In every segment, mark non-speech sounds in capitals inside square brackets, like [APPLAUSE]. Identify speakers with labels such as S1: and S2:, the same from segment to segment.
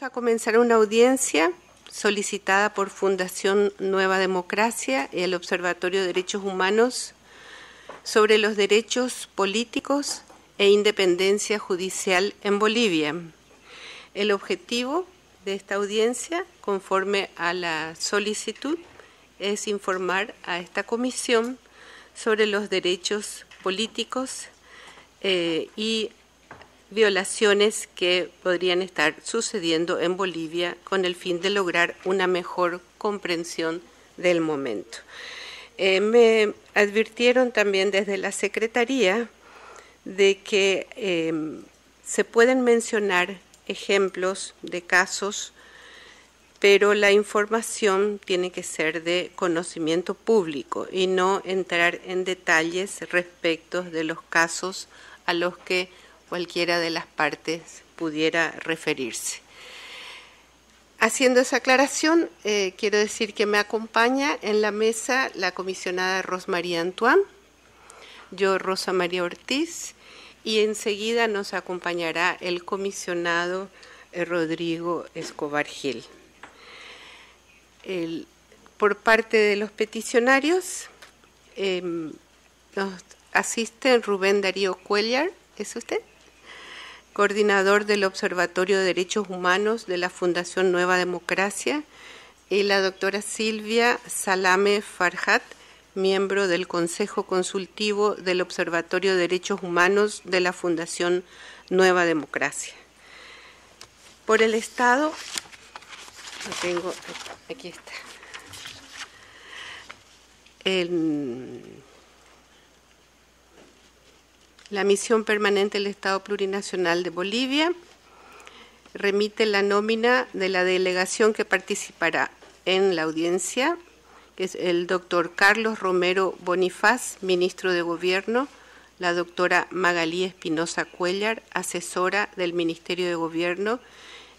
S1: Vamos a comenzar una audiencia solicitada por Fundación Nueva Democracia y el Observatorio de Derechos Humanos sobre los derechos políticos e independencia judicial en Bolivia. El objetivo de esta audiencia, conforme a la solicitud, es informar a esta comisión sobre los derechos políticos eh, y violaciones que podrían estar sucediendo en Bolivia con el fin de lograr una mejor comprensión del momento. Eh, me advirtieron también desde la Secretaría de que eh, se pueden mencionar ejemplos de casos, pero la información tiene que ser de conocimiento público y no entrar en detalles respecto de los casos a los que cualquiera de las partes pudiera referirse. Haciendo esa aclaración, eh, quiero decir que me acompaña en la mesa la comisionada Rosmaría Antoine, yo Rosa María Ortiz, y enseguida nos acompañará el comisionado eh, Rodrigo Escobar Gil. por parte de los peticionarios, em, nos asiste Rubén Darío Cuellar, ¿es usted? coordinador del Observatorio de Derechos Humanos de la Fundación Nueva Democracia, y la doctora Silvia Salame Farhat, miembro del Consejo Consultivo del Observatorio de Derechos Humanos de la Fundación Nueva Democracia. Por el Estado, lo tengo, aquí está. El, la misión permanente del Estado Plurinacional de Bolivia remite la nómina de la delegación que participará en la audiencia, que es el doctor Carlos Romero Bonifaz, ministro de Gobierno, la doctora Magalí Espinosa Cuellar, asesora del Ministerio de Gobierno,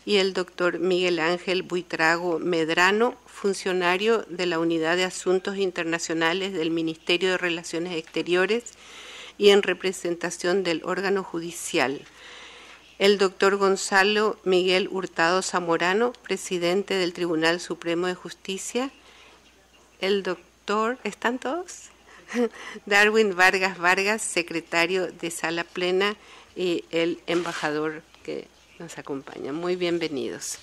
S1: y el doctor Miguel Ángel Buitrago Medrano, funcionario de la Unidad de Asuntos Internacionales del Ministerio de Relaciones Exteriores y en representación del órgano judicial. El doctor Gonzalo Miguel Hurtado Zamorano, presidente del Tribunal Supremo de Justicia. El doctor, ¿están todos? [LAUGHS] Darwin Vargas Vargas, secretario de Sala Plena y el embajador que nos acompaña. Muy bienvenidos.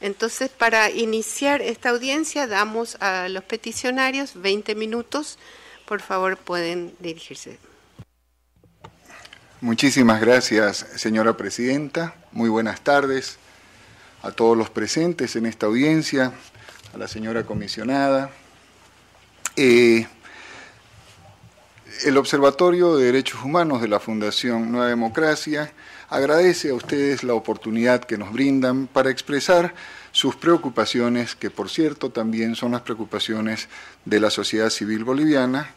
S1: Entonces, para iniciar esta audiencia, damos a los peticionarios 20 minutos. Por favor, pueden dirigirse.
S2: Muchísimas gracias, señora presidenta. Muy buenas tardes a todos los presentes en esta audiencia, a la señora comisionada. Eh, el Observatorio de Derechos Humanos de la Fundación Nueva Democracia agradece a ustedes la oportunidad que nos brindan para expresar sus preocupaciones, que por cierto también son las preocupaciones de la sociedad civil boliviana,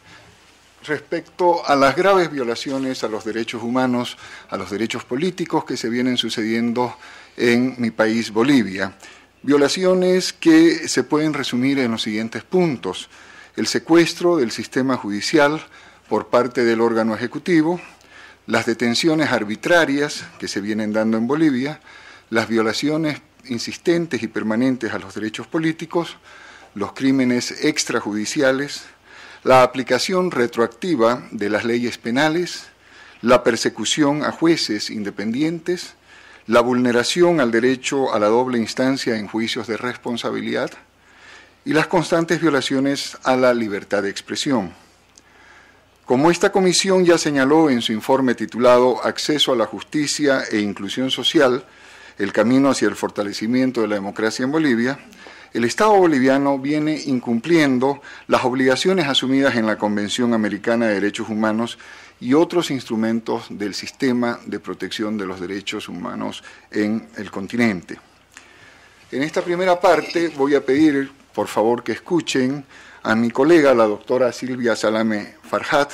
S2: respecto a las graves violaciones a los derechos humanos, a los derechos políticos que se vienen sucediendo en mi país, Bolivia. Violaciones que se pueden resumir en los siguientes puntos. El secuestro del sistema judicial por parte del órgano ejecutivo, las detenciones arbitrarias que se vienen dando en Bolivia, las violaciones insistentes y permanentes a los derechos políticos, los crímenes extrajudiciales, la aplicación retroactiva de las leyes penales, la persecución a jueces independientes, la vulneración al derecho a la doble instancia en juicios de responsabilidad y las constantes violaciones a la libertad de expresión. Como esta comisión ya señaló en su informe titulado Acceso a la Justicia e Inclusión Social, el camino hacia el fortalecimiento de la democracia en Bolivia, el Estado boliviano viene incumpliendo las obligaciones asumidas en la Convención Americana de Derechos Humanos y otros instrumentos del sistema de protección de los derechos humanos en el continente. En esta primera parte voy a pedir, por favor, que escuchen a mi colega, la doctora Silvia Salame Farhat,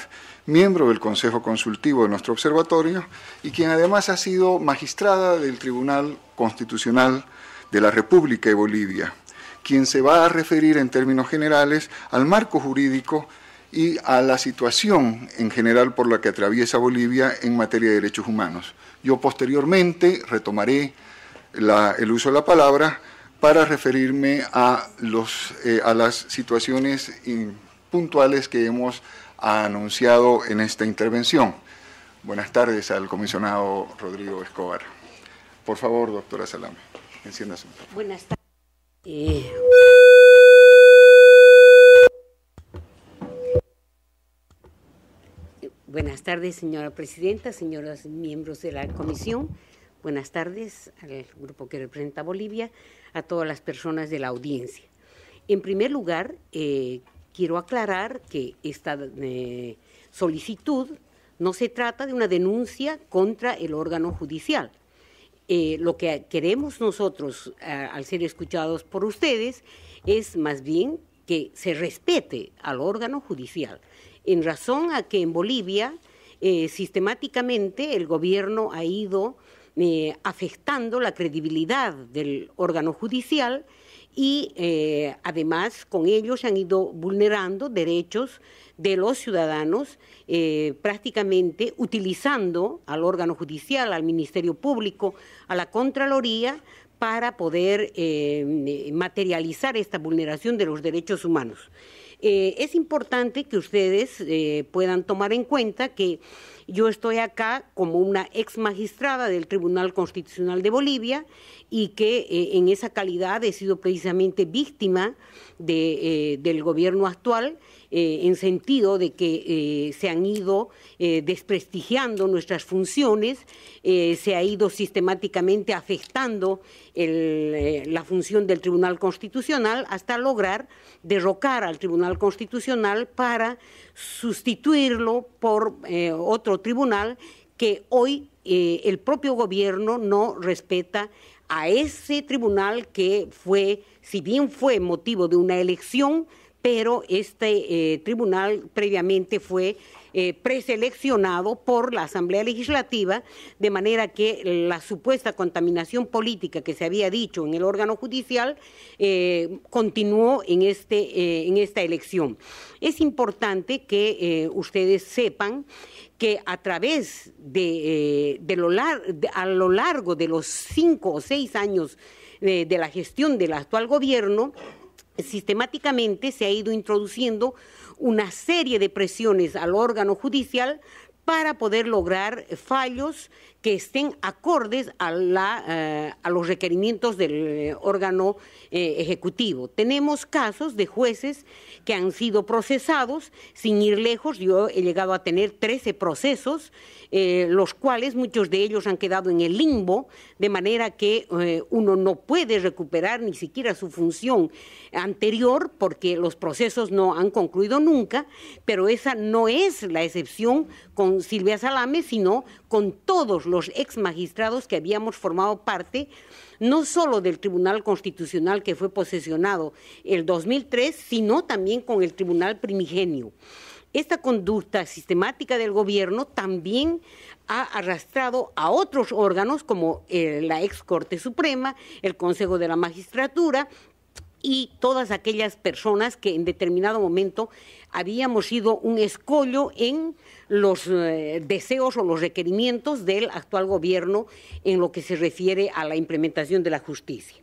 S2: miembro del Consejo Consultivo de nuestro observatorio y quien además ha sido magistrada del Tribunal Constitucional de la República de Bolivia quien se va a referir en términos generales al marco jurídico y a la situación en general por la que atraviesa Bolivia en materia de derechos humanos. Yo posteriormente retomaré el uso de la palabra para referirme a, los, eh, a las situaciones puntuales que hemos anunciado en esta intervención. Buenas tardes al comisionado Rodrigo Escobar. Por favor, doctora Salame, encienda su. Buenas tardes. Este,
S3: buenas tardes, señora presidenta, señoras miembros de la comisión. Buenas tardes al grupo que representa Bolivia, a todas las personas de la audiencia. En primer lugar, eh, quiero aclarar que esta eh, solicitud no se trata de una denuncia contra el órgano judicial, eh, lo que queremos nosotros eh, al ser escuchados por ustedes es más bien que se respete al órgano judicial, en razón a que en Bolivia eh, sistemáticamente el gobierno ha ido afectando la credibilidad del órgano judicial y eh, además con ellos se han ido vulnerando derechos de los ciudadanos, eh, prácticamente utilizando al órgano judicial, al Ministerio Público, a la Contraloría para poder eh, materializar esta vulneración de los derechos humanos. es importante que ustedes puedan tomar en cuenta que yo estoy acá como una ex magistrada del Tribunal Constitucional de Bolivia y que eh, en esa calidad he sido precisamente víctima eh, del gobierno actual eh, en sentido de que eh, se han ido eh, desprestigiando nuestras funciones, se ha ido sistemáticamente afectando la función del Tribunal Constitucional hasta lograr derrocar al Tribunal Constitucional para sustituirlo por otro tribunal que hoy el propio gobierno no respeta a ese tribunal que fue, si bien fue motivo de una elección, pero este eh, tribunal previamente fue eh, preseleccionado por la Asamblea Legislativa, de manera que la supuesta contaminación política que se había dicho en el órgano judicial eh, continuó en, este, en esta elección. Es importante que ustedes sepan que a través de, lo a lo largo de los cinco o seis años de la gestión del actual gobierno, sistemáticamente se ha ido introduciendo una serie de presiones al órgano judicial para poder lograr fallos que estén acordes a, la, eh, a los requerimientos del eh, órgano eh, ejecutivo. Tenemos casos de jueces que han sido procesados, sin ir lejos, yo he llegado a tener 13 procesos, los cuales muchos de ellos han quedado en el limbo, de manera que uno no puede recuperar ni siquiera su función anterior porque los procesos no han concluido nunca, pero esa no es la excepción con Silvia Salame, sino con todos los los ex magistrados que habíamos formado parte no solo del Tribunal Constitucional que fue posesionado el 2003, sino también con el Tribunal Primigenio. Esta conducta sistemática del gobierno también ha arrastrado a otros órganos como eh, la ex Corte Suprema, el Consejo de la Magistratura, y todas aquellas personas que en determinado momento habíamos sido un escollo en los eh, deseos o los requerimientos del actual gobierno en lo que se refiere a la implementación de la justicia.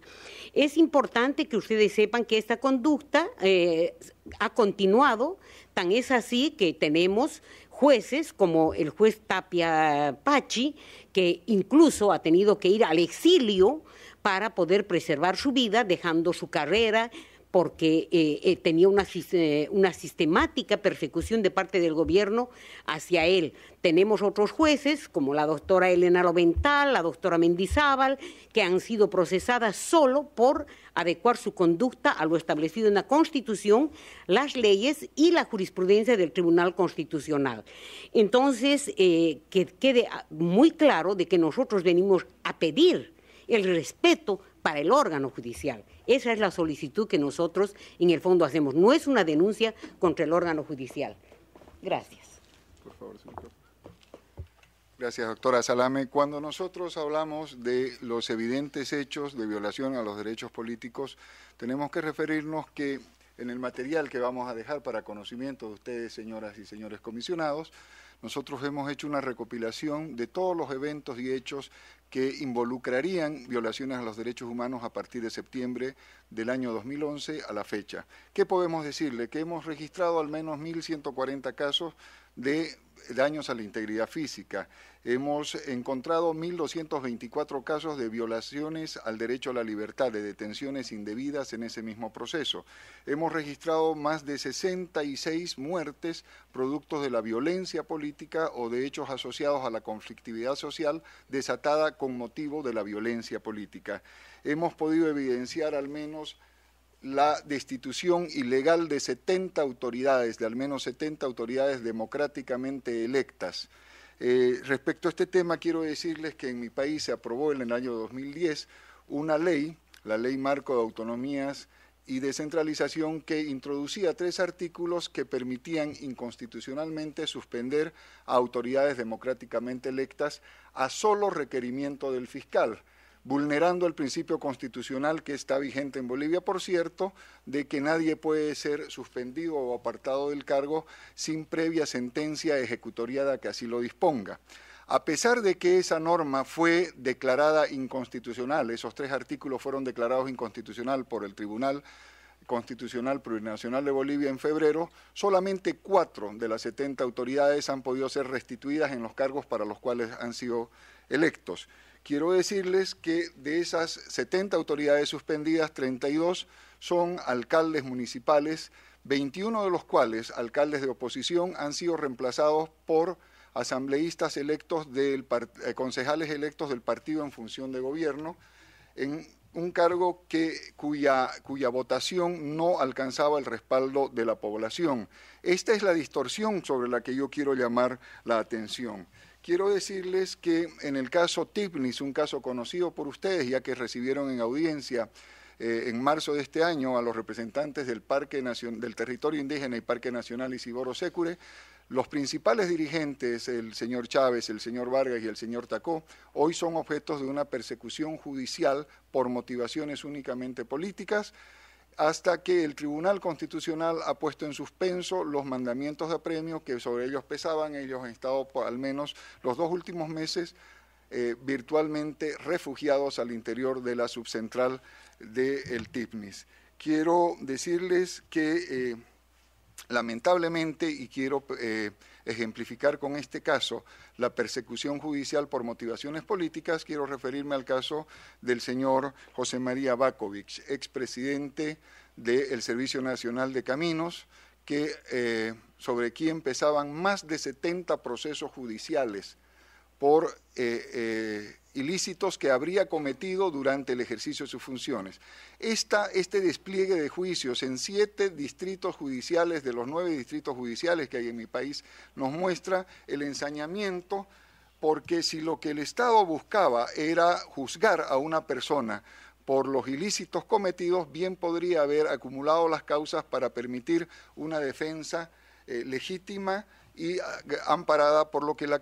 S3: Es importante que ustedes sepan que esta conducta eh, ha continuado, tan es así que tenemos jueces como el juez Tapia Pachi, que incluso ha tenido que ir al exilio para poder preservar su vida, dejando su carrera, porque eh, eh, tenía una, eh, una, sistemática persecución de parte del gobierno hacia él. Tenemos otros jueces, como la doctora Elena Lovental, la doctora Mendizábal, que han sido procesadas solo por adecuar su conducta a lo establecido en la Constitución, las leyes y la jurisprudencia del Tribunal Constitucional. Entonces, que quede muy claro de que nosotros venimos a pedir el respeto para el órgano judicial. Esa es la solicitud que nosotros en el fondo hacemos. No es una denuncia contra el órgano judicial. Gracias.
S2: Por favor, Gracias, doctora Salame. Cuando nosotros hablamos de los evidentes hechos de violación a los derechos políticos, tenemos que referirnos que en el material que vamos a dejar para conocimiento de ustedes, señoras y señores comisionados, nosotros hemos hecho una recopilación de todos los eventos y hechos que involucrarían violaciones a los derechos humanos a partir de septiembre del año 2011 a la fecha. ¿Qué podemos decirle? Que hemos registrado al menos 1.140 casos de daños a la integridad física hemos encontrado 1.224 casos de violaciones al derecho a la libertad, de detenciones indebidas en ese mismo proceso. Hemos registrado más de 66 muertes productos de la violencia política o de hechos asociados a la conflictividad social desatada con motivo de la violencia política. Hemos podido evidenciar al menos la destitución ilegal de 70 autoridades, de al menos 70 autoridades democráticamente electas. Eh, respecto a este tema, quiero decirles que en mi país se aprobó en el año 2010 una ley, la Ley Marco de Autonomías y Descentralización, que introducía tres artículos que permitían inconstitucionalmente suspender a autoridades democráticamente electas a solo requerimiento del fiscal vulnerando el principio constitucional que está vigente en Bolivia, por cierto, de que nadie puede ser suspendido o apartado del cargo sin previa sentencia ejecutoriada que así lo disponga. A pesar de que esa norma fue declarada inconstitucional, esos tres artículos fueron declarados inconstitucional por el Tribunal Constitucional Plurinacional de Bolivia en febrero, solamente cuatro de las 70 autoridades han podido ser restituidas en los cargos para los cuales han sido electos. Quiero decirles que de esas 70 autoridades suspendidas, 32 son alcaldes municipales, 21 de los cuales alcaldes de oposición han sido reemplazados por asambleístas electos del eh, concejales electos del partido en función de gobierno en un cargo cuya votación no alcanzaba el respaldo de la población. Esta es la distorsión sobre la que yo quiero llamar la atención. Quiero decirles que en el caso Tipnis, un caso conocido por ustedes, ya que recibieron en audiencia eh, en marzo de este año a los representantes del, Parque del Territorio Indígena y Parque Nacional Isiboro Secure, los principales dirigentes, el señor Chávez, el señor Vargas y el señor Tacó, hoy son objetos de una persecución judicial por motivaciones únicamente políticas hasta que el Tribunal Constitucional ha puesto en suspenso los mandamientos de apremio que sobre ellos pesaban. Ellos han estado por pues, al menos los dos últimos meses eh, virtualmente refugiados al interior de la subcentral del El TIPNIS. Quiero decirles que... Eh, Lamentablemente, y quiero eh, ejemplificar con este caso la persecución judicial por motivaciones políticas, quiero referirme al caso del señor José María Bakovic, expresidente del Servicio Nacional de Caminos, que, eh, sobre quien empezaban más de 70 procesos judiciales por eh, eh, ilícitos que habría cometido durante el ejercicio de sus funciones. este despliegue de juicios en siete distritos judiciales, de los nueve distritos judiciales que hay en mi país, nos muestra el ensañamiento, porque si lo que el Estado buscaba era juzgar a una persona por los ilícitos cometidos, bien podría haber acumulado las causas para permitir una defensa eh, legítima, y ah, amparada por lo que la,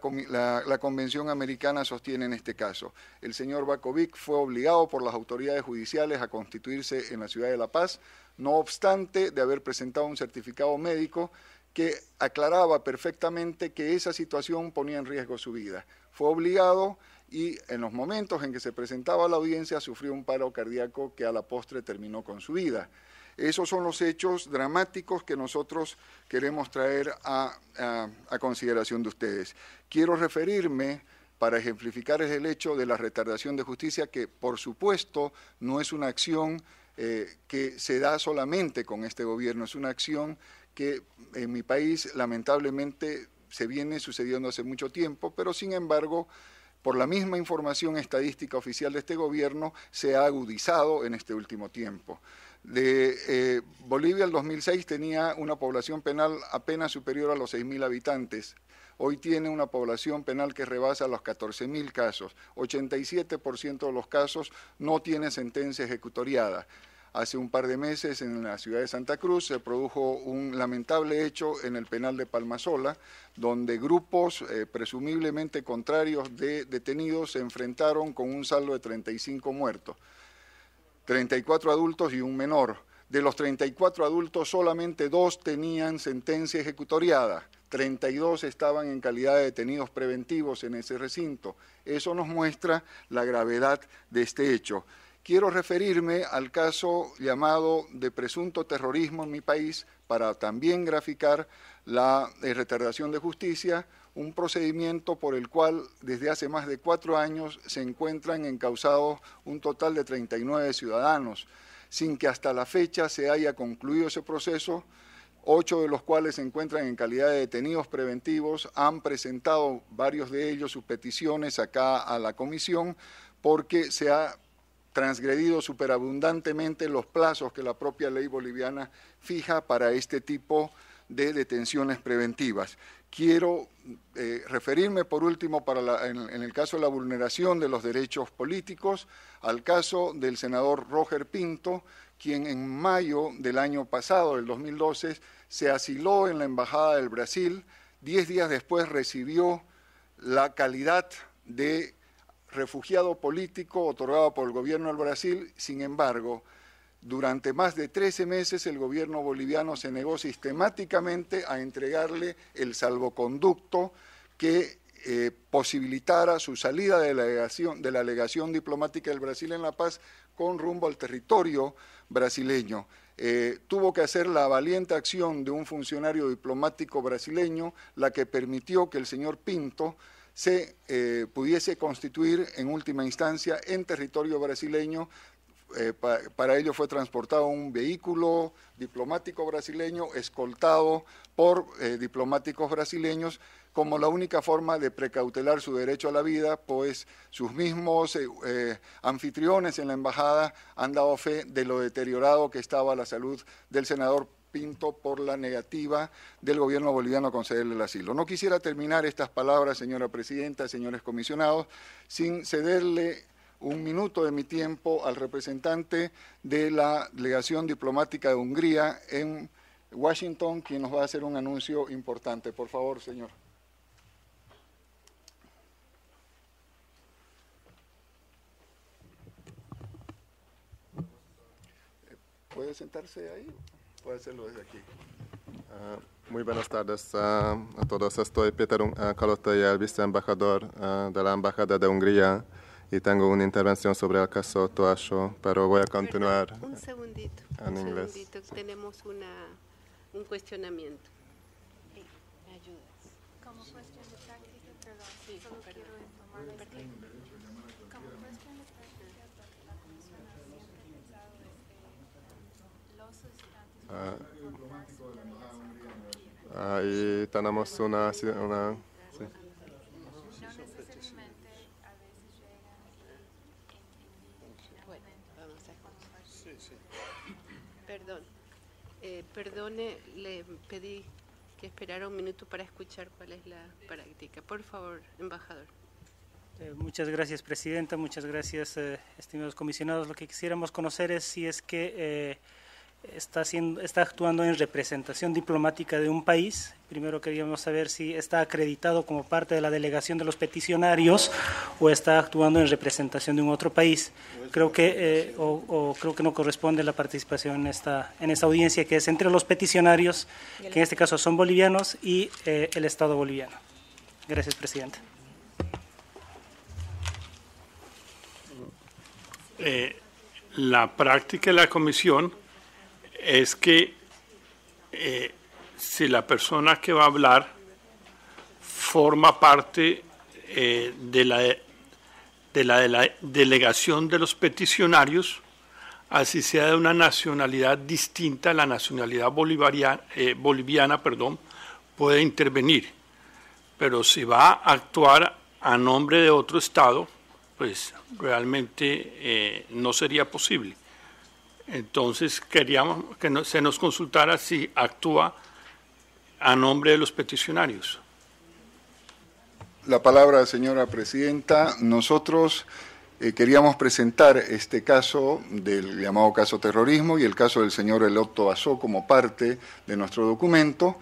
S2: Convención Americana sostiene en este caso. El señor Bakovic fue obligado por las autoridades judiciales a constituirse en la ciudad de La Paz, no obstante de haber presentado un certificado médico que aclaraba perfectamente que esa situación ponía en riesgo su vida. Fue obligado y en los momentos en que se presentaba a la audiencia sufrió un paro cardíaco que a la postre terminó con su vida. Esos son los hechos dramáticos que nosotros queremos traer a, consideración de ustedes. Quiero referirme para ejemplificar el hecho de la retardación de justicia, que por supuesto no es una acción eh, que se da solamente con este gobierno, es una acción que en mi país lamentablemente se viene sucediendo hace mucho tiempo, pero sin embargo, por la misma información estadística oficial de este gobierno, se ha agudizado en este último tiempo. De, eh, Bolivia el 2006 tenía una población penal apenas superior a los 6.000 habitantes. Hoy tiene una población penal que rebasa los 14.000 casos. 87% de los casos no tiene sentencia ejecutoriada. Hace un par de meses en la ciudad de Santa Cruz se produjo un lamentable hecho en el penal de Palmasola, donde grupos eh, presumiblemente contrarios de detenidos se enfrentaron con un saldo de 35 muertos. 34 adultos y un menor. De los 34 adultos, solamente dos tenían sentencia ejecutoriada. 32 estaban en calidad de detenidos preventivos en ese recinto. Eso nos muestra la gravedad de este hecho. Quiero referirme al caso llamado de presunto terrorismo en mi país para también graficar la eh, retardación de justicia, un procedimiento por el cual desde hace más de cuatro años se encuentran encausados un total de 39 ciudadanos, sin que hasta la fecha se haya concluido ese proceso, ocho de los cuales se encuentran en calidad de detenidos preventivos, han presentado varios de ellos sus peticiones acá a la comisión porque se ha transgredido superabundantemente los plazos que la propia ley boliviana fija para este tipo de detenciones preventivas quiero eh, referirme por último en, en, el caso de la vulneración de los derechos políticos al caso del senador Roger Pinto, quien en mayo del año pasado, del 2012, se asiló en la Embajada del Brasil, diez días después recibió la calidad de refugiado político otorgado por el gobierno del Brasil, sin embargo, durante más de 13 meses el gobierno boliviano se negó sistemáticamente a entregarle el salvoconducto que eh, posibilitara su salida de la, delegación, legación diplomática del Brasil en La Paz con rumbo al territorio brasileño. Eh, tuvo que hacer la valiente acción de un funcionario diplomático brasileño, la que permitió que el señor Pinto se eh, pudiese constituir en última instancia en territorio brasileño eh, para ello fue transportado un vehículo diplomático brasileño escoltado por eh, diplomáticos brasileños como la única forma de precautelar su derecho a la vida, pues sus mismos eh, anfitriones en la embajada han dado fe de lo deteriorado que estaba la salud del senador Pinto por la negativa del gobierno boliviano a concederle el asilo. No quisiera terminar estas palabras, señora presidenta, señores comisionados, sin cederle un minuto de mi tiempo al representante de la delegación diplomática de Hungría en Washington, quien nos va a hacer un anuncio importante. Por favor, señor. ¿Puede sentarse ahí? Puede hacerlo desde aquí. Ah, muy buenas tardes ah, a todos. Estoy Peter uh, ah, el viceembajador de la Embajada de Hungría y tengo una intervención sobre el caso Toasho, pero voy a continuar.
S1: un segundito. un inglés. segundito, tenemos una, un cuestionamiento. Sí, ¿Me ayudas? Como cuestión de práctica, perdón, sí, solo quiero informar la
S2: Como
S1: cuestión de práctica, porque la
S2: Comisión los estudiantes. Ah, y tenemos una, una
S1: perdone, le pedí que esperara un minuto para escuchar cuál es la práctica. Por favor, embajador.
S4: Eh, muchas gracias, Presidenta. Muchas gracias, eh, estimados comisionados. Lo que quisiéramos conocer es si es que eh, está, está actuando en representación diplomática de un país. Primero queríamos saber si está acreditado como parte de la delegación de los peticionarios o está actuando en representación de un otro país. Creo que, eh, creo que no corresponde la participación en esta, en esta audiencia que es entre los peticionarios, que en este caso son bolivianos, y eh, el Estado boliviano. Gracias, presidente.
S5: Eh, la práctica de la comisión es que eh, si la persona que va a hablar forma parte eh, de, la, de, la, delegación de los peticionarios, así sea de una nacionalidad distinta a la nacionalidad bolivariana, eh, boliviana, perdón, puede intervenir. Pero si va a actuar a nombre de otro Estado, pues realmente no sería posible. Entonces queríamos que se nos consultara si actúa a nombre de los peticionarios.
S2: La palabra, señora presidenta. Nosotros eh, queríamos presentar este caso del llamado caso terrorismo y el caso del señor Elotto Basó como parte de nuestro documento.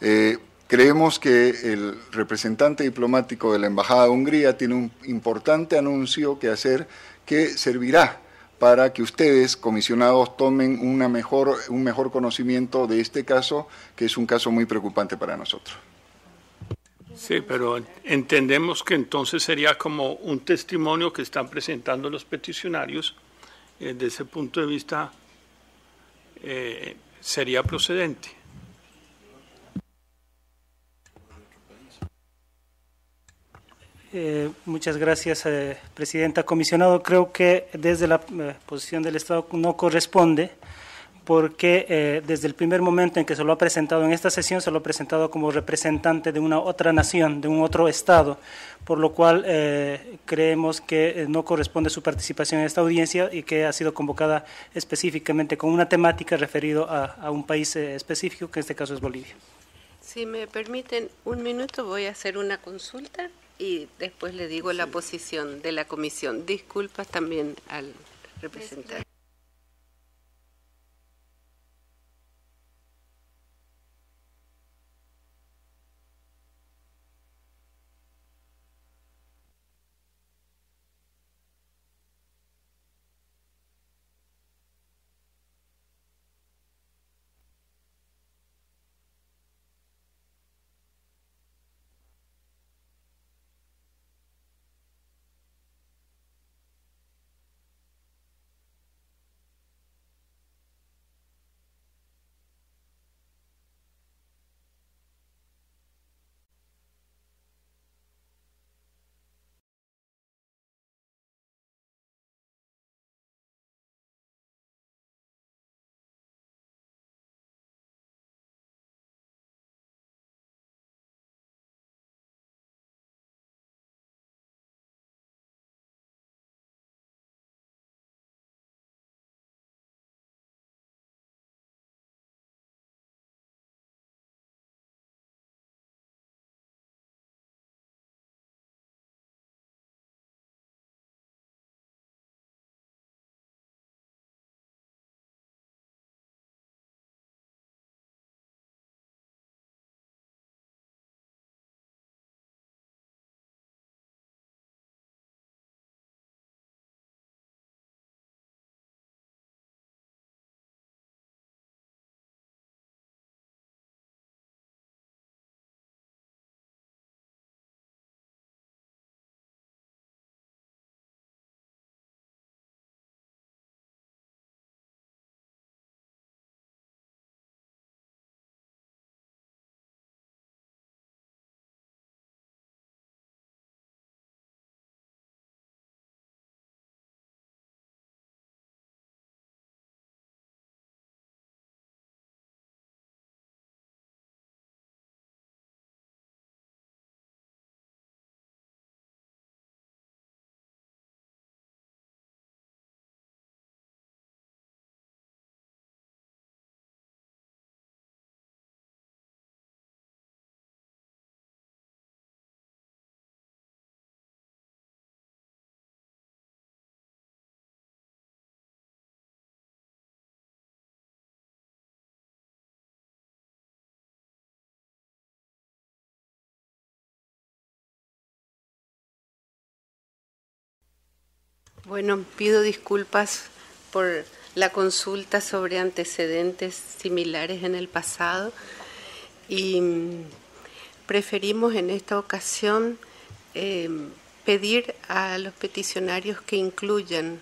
S2: Eh, creemos que el representante diplomático de la Embajada de Hungría tiene un importante anuncio que hacer que servirá para que ustedes, comisionados, tomen una mejor, un mejor conocimiento de este caso, que es un caso muy preocupante para nosotros.
S5: Sí, pero entendemos que entonces sería como un testimonio que están presentando los peticionarios. Eh, desde ese punto de vista, eh, sería procedente.
S4: Eh, muchas gracias, eh, Presidenta. Comisionado, creo que desde la eh, posición del Estado no corresponde porque desde el primer momento en que se lo ha presentado en esta sesión, se lo ha presentado como representante de una otra nación, de un otro Estado, por lo cual creemos que no corresponde su participación en esta audiencia y que ha sido convocada específicamente con una temática referida a un país específico, que en este caso es Bolivia.
S1: Si me permiten un minuto, voy a hacer una consulta y después le digo la posición de la comisión. Disculpas también al representante.
S4: Bueno, pido disculpas por la
S1: consulta sobre antecedentes similares en el pasado y mm, preferimos en esta ocasión em, pedir a los peticionarios que incluyan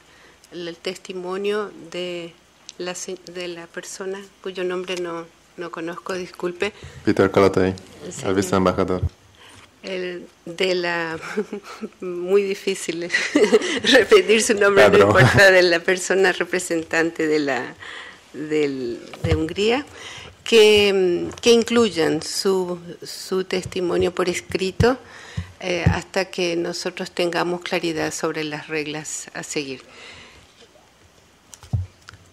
S1: el testimonio de la, de la persona cuyo nombre no, no conozco, disculpe. Peter
S2: Kalatay, al
S4: embajador.
S1: El de la. [LAUGHS] Muy difícil
S4: [LAUGHS] repetir su nombre,
S1: no importa, de la persona representante de, la, de Hungría, que, que incluyan su, su testimonio por escrito eh, hasta que nosotros tengamos claridad sobre las reglas a seguir.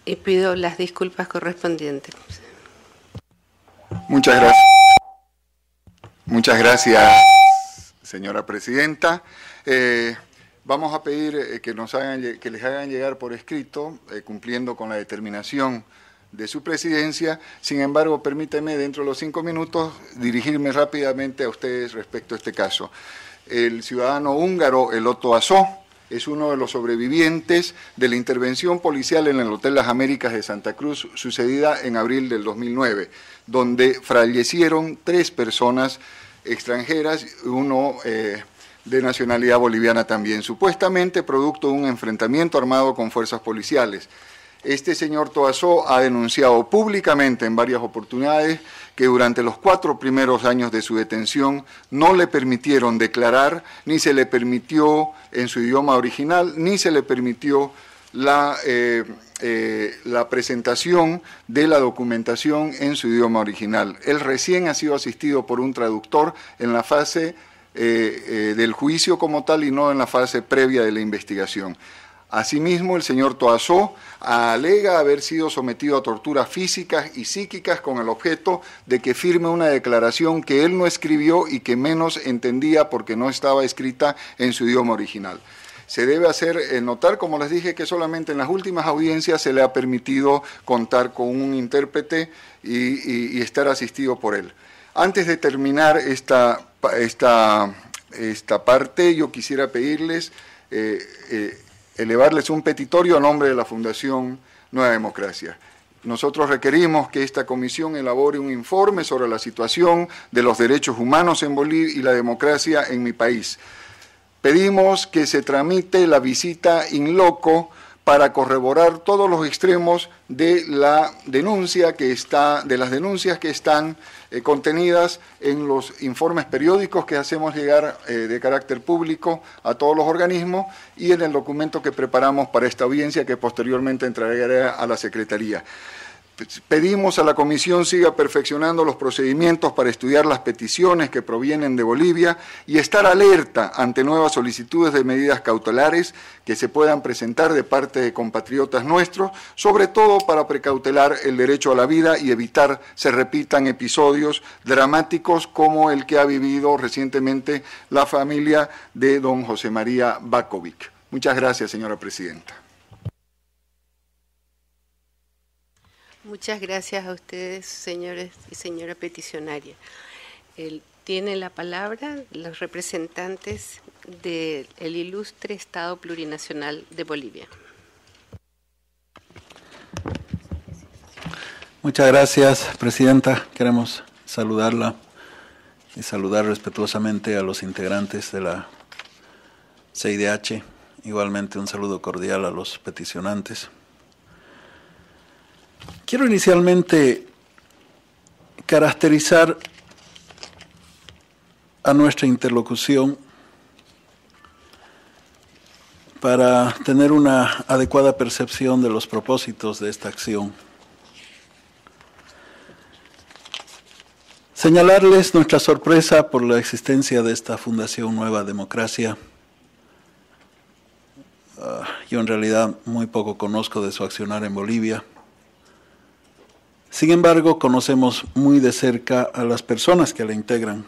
S1: Y pido las disculpas correspondientes.
S2: Muchas gracias. Muchas gracias señora presidenta. Eh, vamos a pedir eh, que, nos hagan, que les hagan llegar por escrito, eh, cumpliendo con la determinación de su presidencia. Sin embargo, permíteme, dentro de los cinco minutos, dirigirme rápidamente a ustedes respecto a este caso. El ciudadano húngaro Eloto Azó es uno de los sobrevivientes de la intervención policial en el Hotel Las Américas de Santa Cruz, sucedida en abril del 2009, donde fallecieron tres personas extranjeras, uno eh, de nacionalidad boliviana también, supuestamente producto de un enfrentamiento armado con fuerzas policiales. Este señor Toazó ha denunciado públicamente en varias oportunidades que durante los cuatro primeros años de su detención no le permitieron declarar, ni se le permitió en su idioma original, ni se le permitió la eh, eh, la presentación de la documentación en su idioma original. Él recién ha sido asistido por un traductor en la fase eh, eh, del juicio como tal y no en la fase previa de la investigación. Asimismo, el señor Toazó alega haber sido sometido a torturas físicas y psíquicas con el objeto de que firme una declaración que él no escribió y que menos entendía porque no estaba escrita en su idioma original se debe hacer eh, notar, como les dije, que solamente en las últimas audiencias se le ha permitido contar con un intérprete y, estar asistido por él. Antes de terminar esta, esta, parte, yo quisiera pedirles, eh, eh, elevarles un petitorio a nombre de la Fundación Nueva Democracia. Nosotros requerimos que esta comisión elabore un informe sobre la situación de los derechos humanos en Bolivia y la democracia en mi país. Pedimos que se tramite la visita in loco para corroborar todos los extremos de la denuncia que está de las denuncias que están eh, contenidas en los informes periódicos que hacemos llegar eh, de carácter público a todos los organismos y en el documento que preparamos para esta audiencia que posteriormente entregaré a la Secretaría. Pedimos a la Comisión siga perfeccionando los procedimientos para estudiar las peticiones que provienen de Bolivia y estar alerta ante nuevas solicitudes de medidas cautelares que se puedan presentar de parte de compatriotas nuestros, sobre todo para precautelar el derecho a la vida y evitar se repitan episodios dramáticos como el que ha vivido recientemente la familia de don José María Bakovic. Muchas gracias, señora presidenta.
S1: Muchas gracias a ustedes, señores y señora peticionaria. El, tiene la palabra los representantes del ilustre Estado Plurinacional de Bolivia.
S6: Muchas gracias, Presidenta. Queremos saludarla y saludar respetuosamente a los integrantes de la CIDH. Igualmente un saludo cordial a los peticionantes. Quiero inicialmente caracterizar a nuestra interlocución para tener una adecuada percepción de los propósitos de esta acción. Señalarles nuestra sorpresa por la existencia de esta Fundación Nueva Democracia. Ah, yo en realidad muy poco conozco de su accionar en Bolivia sin embargo, conocemos muy de cerca a las personas que la integran.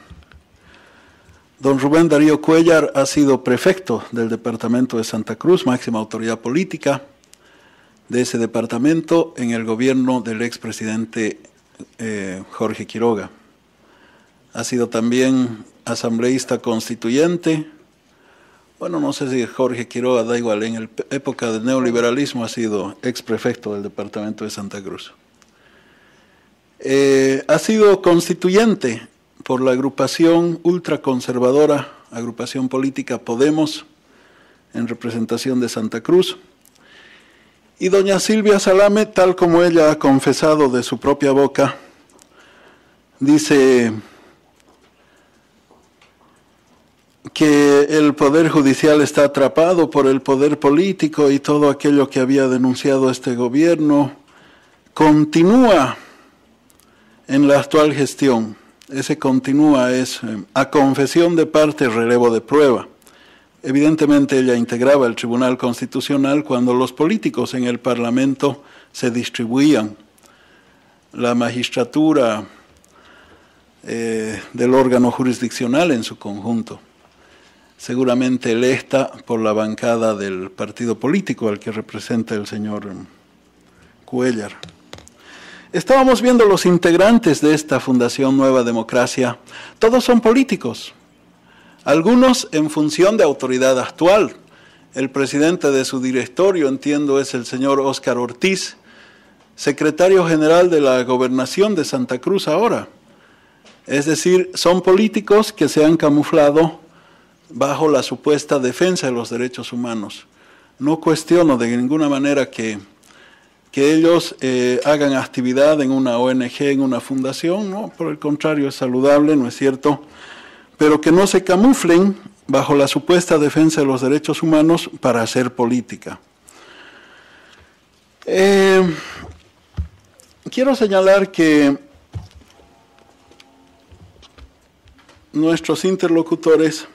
S6: Don Rubén Darío Cuellar ha sido prefecto del Departamento de Santa Cruz, máxima autoridad política de ese departamento en el gobierno del expresidente eh, Jorge Quiroga. Ha sido también asambleísta constituyente. Bueno, no sé si Jorge Quiroga da igual, en la época del neoliberalismo ha sido ex-prefecto del departamento de Santa Cruz. Eh, ha sido constituyente por la agrupación ultraconservadora, agrupación política Podemos, en representación de Santa Cruz. Y doña Silvia Salame, tal como ella ha confesado de su propia boca, dice que el Poder Judicial está atrapado por el poder político y todo aquello que había denunciado este gobierno continúa en la actual gestión. Ese continúa es eh, a confesión de parte, relevo de prueba. Evidentemente ella integraba el Tribunal Constitucional cuando los políticos en el Parlamento se distribuían. La magistratura eh, del órgano jurisdiccional en su conjunto seguramente electa por la bancada del partido político al que representa el señor eh, Cuellar. Estábamos viendo los integrantes de esta Fundación Nueva Democracia. Todos son políticos, algunos en función de autoridad actual. El presidente de su directorio, entiendo, es el señor Óscar Ortiz, secretario general de la gobernación de Santa Cruz ahora. Es decir, son políticos que se han camuflado bajo la supuesta defensa de los derechos humanos. No cuestiono de ninguna manera que que ellos eh, hagan actividad en una ONG, en una fundación, por el contrario, es saludable, ¿no es cierto? Pero que no se camuflen bajo la supuesta defensa de los derechos humanos para hacer política. Eh, quiero señalar que nuestros interlocutores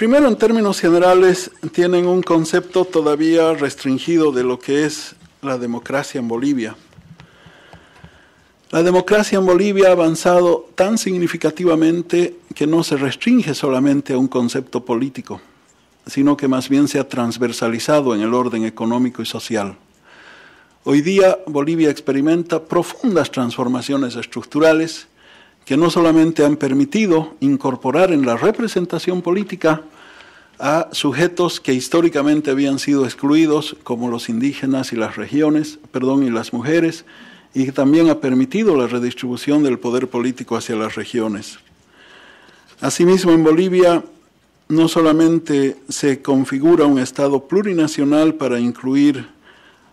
S6: Primero, en términos generales, tienen un concepto todavía restringido de lo que es la democracia en Bolivia. La democracia en Bolivia ha avanzado tan significativamente que no se restringe solamente a un concepto político, sino que más bien se ha transversalizado en el orden económico y social. Hoy día Bolivia experimenta profundas transformaciones estructurales que no solamente han permitido incorporar en la representación política a sujetos que históricamente habían sido excluidos, como los indígenas y las regiones, perdón, y las mujeres, y también ha permitido la redistribución del poder político hacia las regiones. Asimismo, en Bolivia no solamente se configura un Estado plurinacional para incluir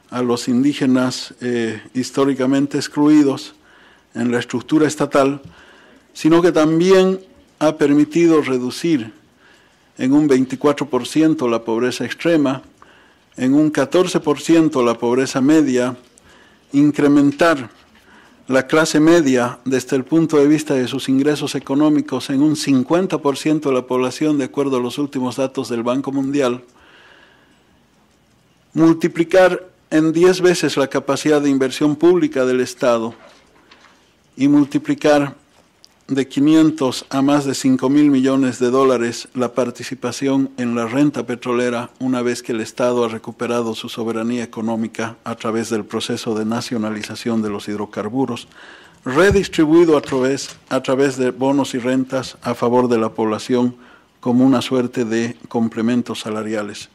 S6: a los indígenas eh, históricamente excluidos en la estructura estatal, sino que también ha permitido reducir en un 24% la pobreza extrema, en un 14% la pobreza media, incrementar la clase media desde el punto de vista de sus ingresos económicos en un 50% de la población de acuerdo a los últimos datos del Banco Mundial, multiplicar en 10 veces la capacidad de inversión pública del Estado y multiplicar de 500 a más de 5 mil millones de dólares la participación en la renta petrolera una vez que el Estado ha recuperado su soberanía económica a través del proceso de nacionalización de los hidrocarburos, redistribuido a través, a través de bonos y rentas a favor de la población como una suerte de complementos salariales.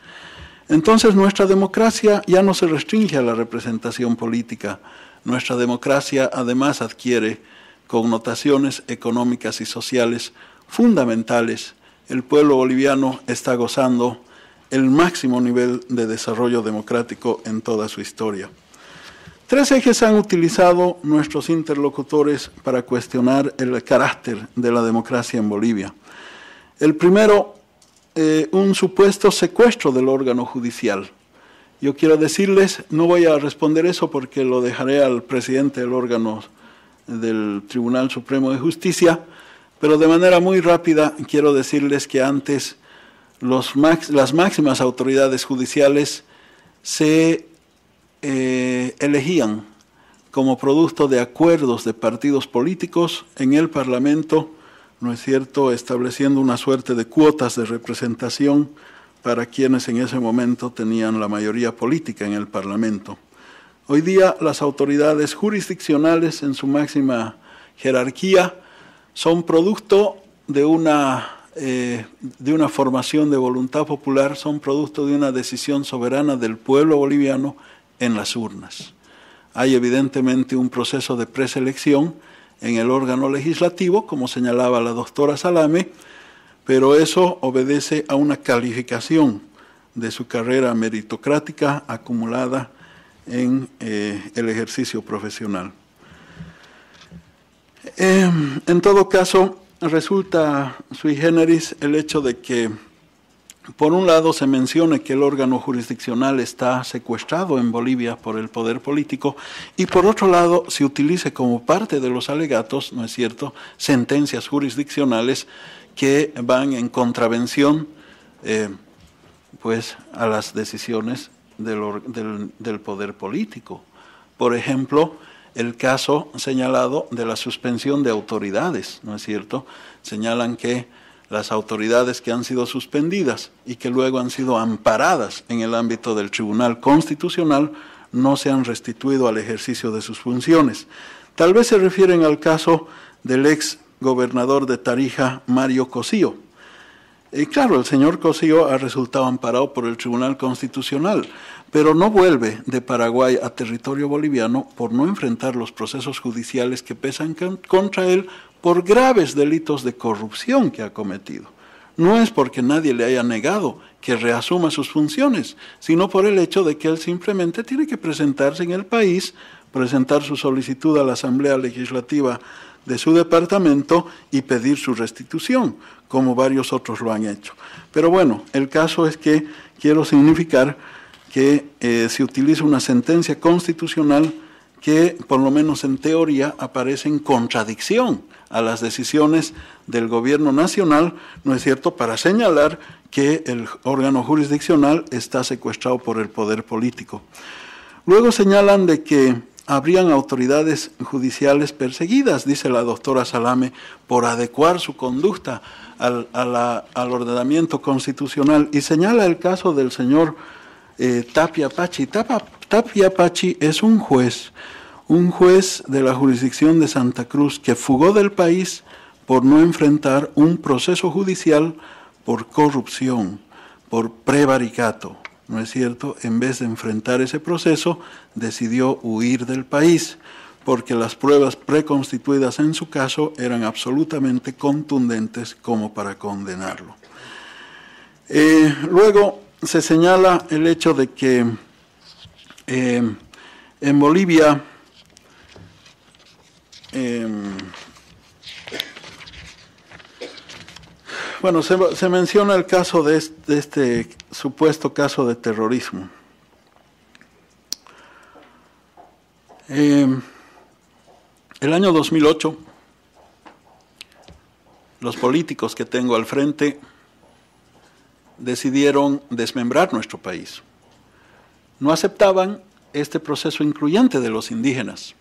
S6: Entonces nuestra democracia ya no se restringe a la representación política, nuestra democracia además adquiere connotaciones económicas y sociales fundamentales, el pueblo boliviano está gozando el máximo nivel de desarrollo democrático en toda su historia. Tres ejes han utilizado nuestros interlocutores para cuestionar el carácter de la democracia en Bolivia. El primero, eh, un supuesto secuestro del órgano judicial. Yo quiero decirles, no voy a responder eso porque lo dejaré al presidente del órgano judicial del Tribunal Supremo de Justicia, pero de manera muy rápida quiero decirles que antes las máximas autoridades judiciales se eh, elegían como producto de acuerdos de partidos políticos en el Parlamento, ¿no es cierto?, estableciendo una suerte de cuotas de representación para quienes en ese momento tenían la mayoría política en el Parlamento. Hoy día las autoridades jurisdiccionales en su máxima jerarquía son producto de una, eh, de una formación de voluntad popular, son producto de una decisión soberana del pueblo boliviano en las urnas. Hay evidentemente un proceso de preselección en el órgano legislativo, como señalaba la doctora Salame, pero eso obedece a una calificación de su carrera meritocrática acumulada en eh, el ejercicio profesional. Em, en todo caso, resulta sui generis el hecho de que, por un lado, se mencione que el órgano jurisdiccional está secuestrado en Bolivia por el poder político y, por otro lado, se utilice como parte de los alegatos, ¿no es cierto?, sentencias jurisdiccionales que van en contravención, eh, pues, a las decisiones del, poder político. Por ejemplo, el caso señalado de la suspensión de autoridades, ¿no es cierto? Señalan que las autoridades que han sido suspendidas y que luego han sido amparadas en el ámbito del Tribunal Constitucional no se han restituido al ejercicio de sus funciones. Tal vez se refieren al caso del ex gobernador de Tarija, Mario Cosío, y claro, el señor Cosío ha resultado amparado por el Tribunal Constitucional, pero no vuelve de Paraguay a territorio boliviano por no enfrentar los procesos judiciales que pesan contra él por graves delitos de corrupción que ha cometido. No es porque nadie le haya negado que reasuma sus funciones, sino por el hecho de que él simplemente tiene que presentarse en el país, presentar su solicitud a la Asamblea Legislativa de su departamento y pedir su restitución, como varios otros lo han hecho. Pero bueno, el caso es que quiero significar que eh, se utiliza una sentencia constitucional que, por lo menos en teoría, aparece en contradicción a las decisiones del gobierno nacional, ¿no es cierto?, para señalar que el órgano jurisdiccional está secuestrado por el poder político. Luego señalan de que habrían autoridades judiciales perseguidas, dice la doctora Salame, por adecuar su conducta al, ordenamiento constitucional. Y señala el caso del señor eh, Tapia Pachi. Tapia Pachi es un juez, un juez de la jurisdicción de Santa Cruz que fugó del país por no enfrentar un proceso judicial por corrupción, por prevaricato. ¿no es cierto? En vez de enfrentar ese proceso, decidió huir del país, porque las pruebas preconstituidas en su caso eran absolutamente contundentes como para condenarlo. Eh, luego se señala el hecho de que eh, en Bolivia em, Bueno, se, menciona el caso de este, supuesto caso de terrorismo. Em, el año 2008, los políticos que tengo al frente decidieron desmembrar nuestro país. No aceptaban este proceso incluyente de los indígenas.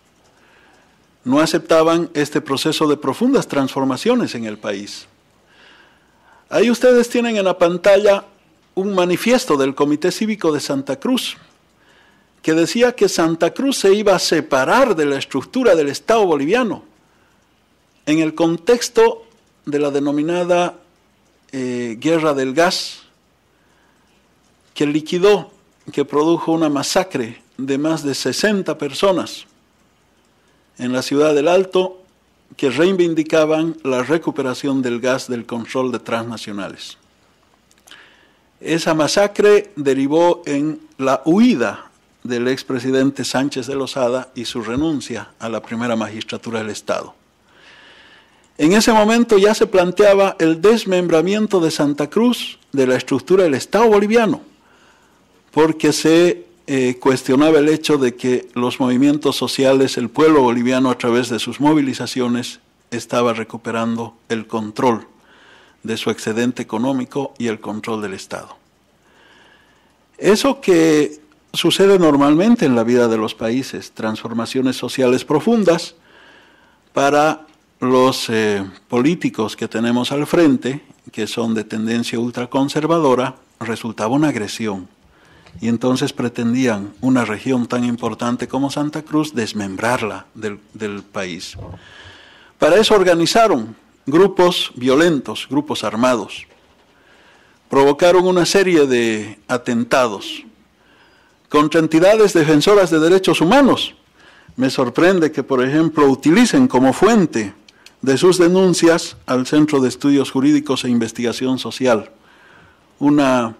S6: No aceptaban este proceso de profundas transformaciones en el país. Ahí ustedes tienen en la pantalla un manifiesto del Comité Cívico de Santa Cruz que decía que Santa Cruz se iba a separar de la estructura del Estado boliviano en el contexto de la denominada eh, guerra del gas que liquidó, que produjo una masacre de más de 60 personas en la ciudad del Alto que reivindicaban la recuperación del gas del control de transnacionales. Esa masacre derivó en la huida del expresidente Sánchez de Lozada y su renuncia a la primera magistratura del Estado. En ese momento ya se planteaba el desmembramiento de Santa Cruz de la estructura del Estado boliviano, porque se eh, cuestionaba el hecho de que los movimientos sociales, el pueblo boliviano a través de sus movilizaciones, estaba recuperando el control de su excedente económico y el control del Estado. Eso que sucede normalmente en la vida de los países, transformaciones sociales profundas para los eh, políticos que tenemos al frente, que son de tendencia ultraconservadora, resultaba una agresión y entonces pretendían una región tan importante como Santa Cruz desmembrarla del, del, país. Para eso organizaron grupos violentos, grupos armados. Provocaron una serie de atentados contra entidades defensoras de derechos humanos. Me sorprende que, por ejemplo, utilicen como fuente de sus denuncias al Centro de Estudios Jurídicos e Investigación Social, una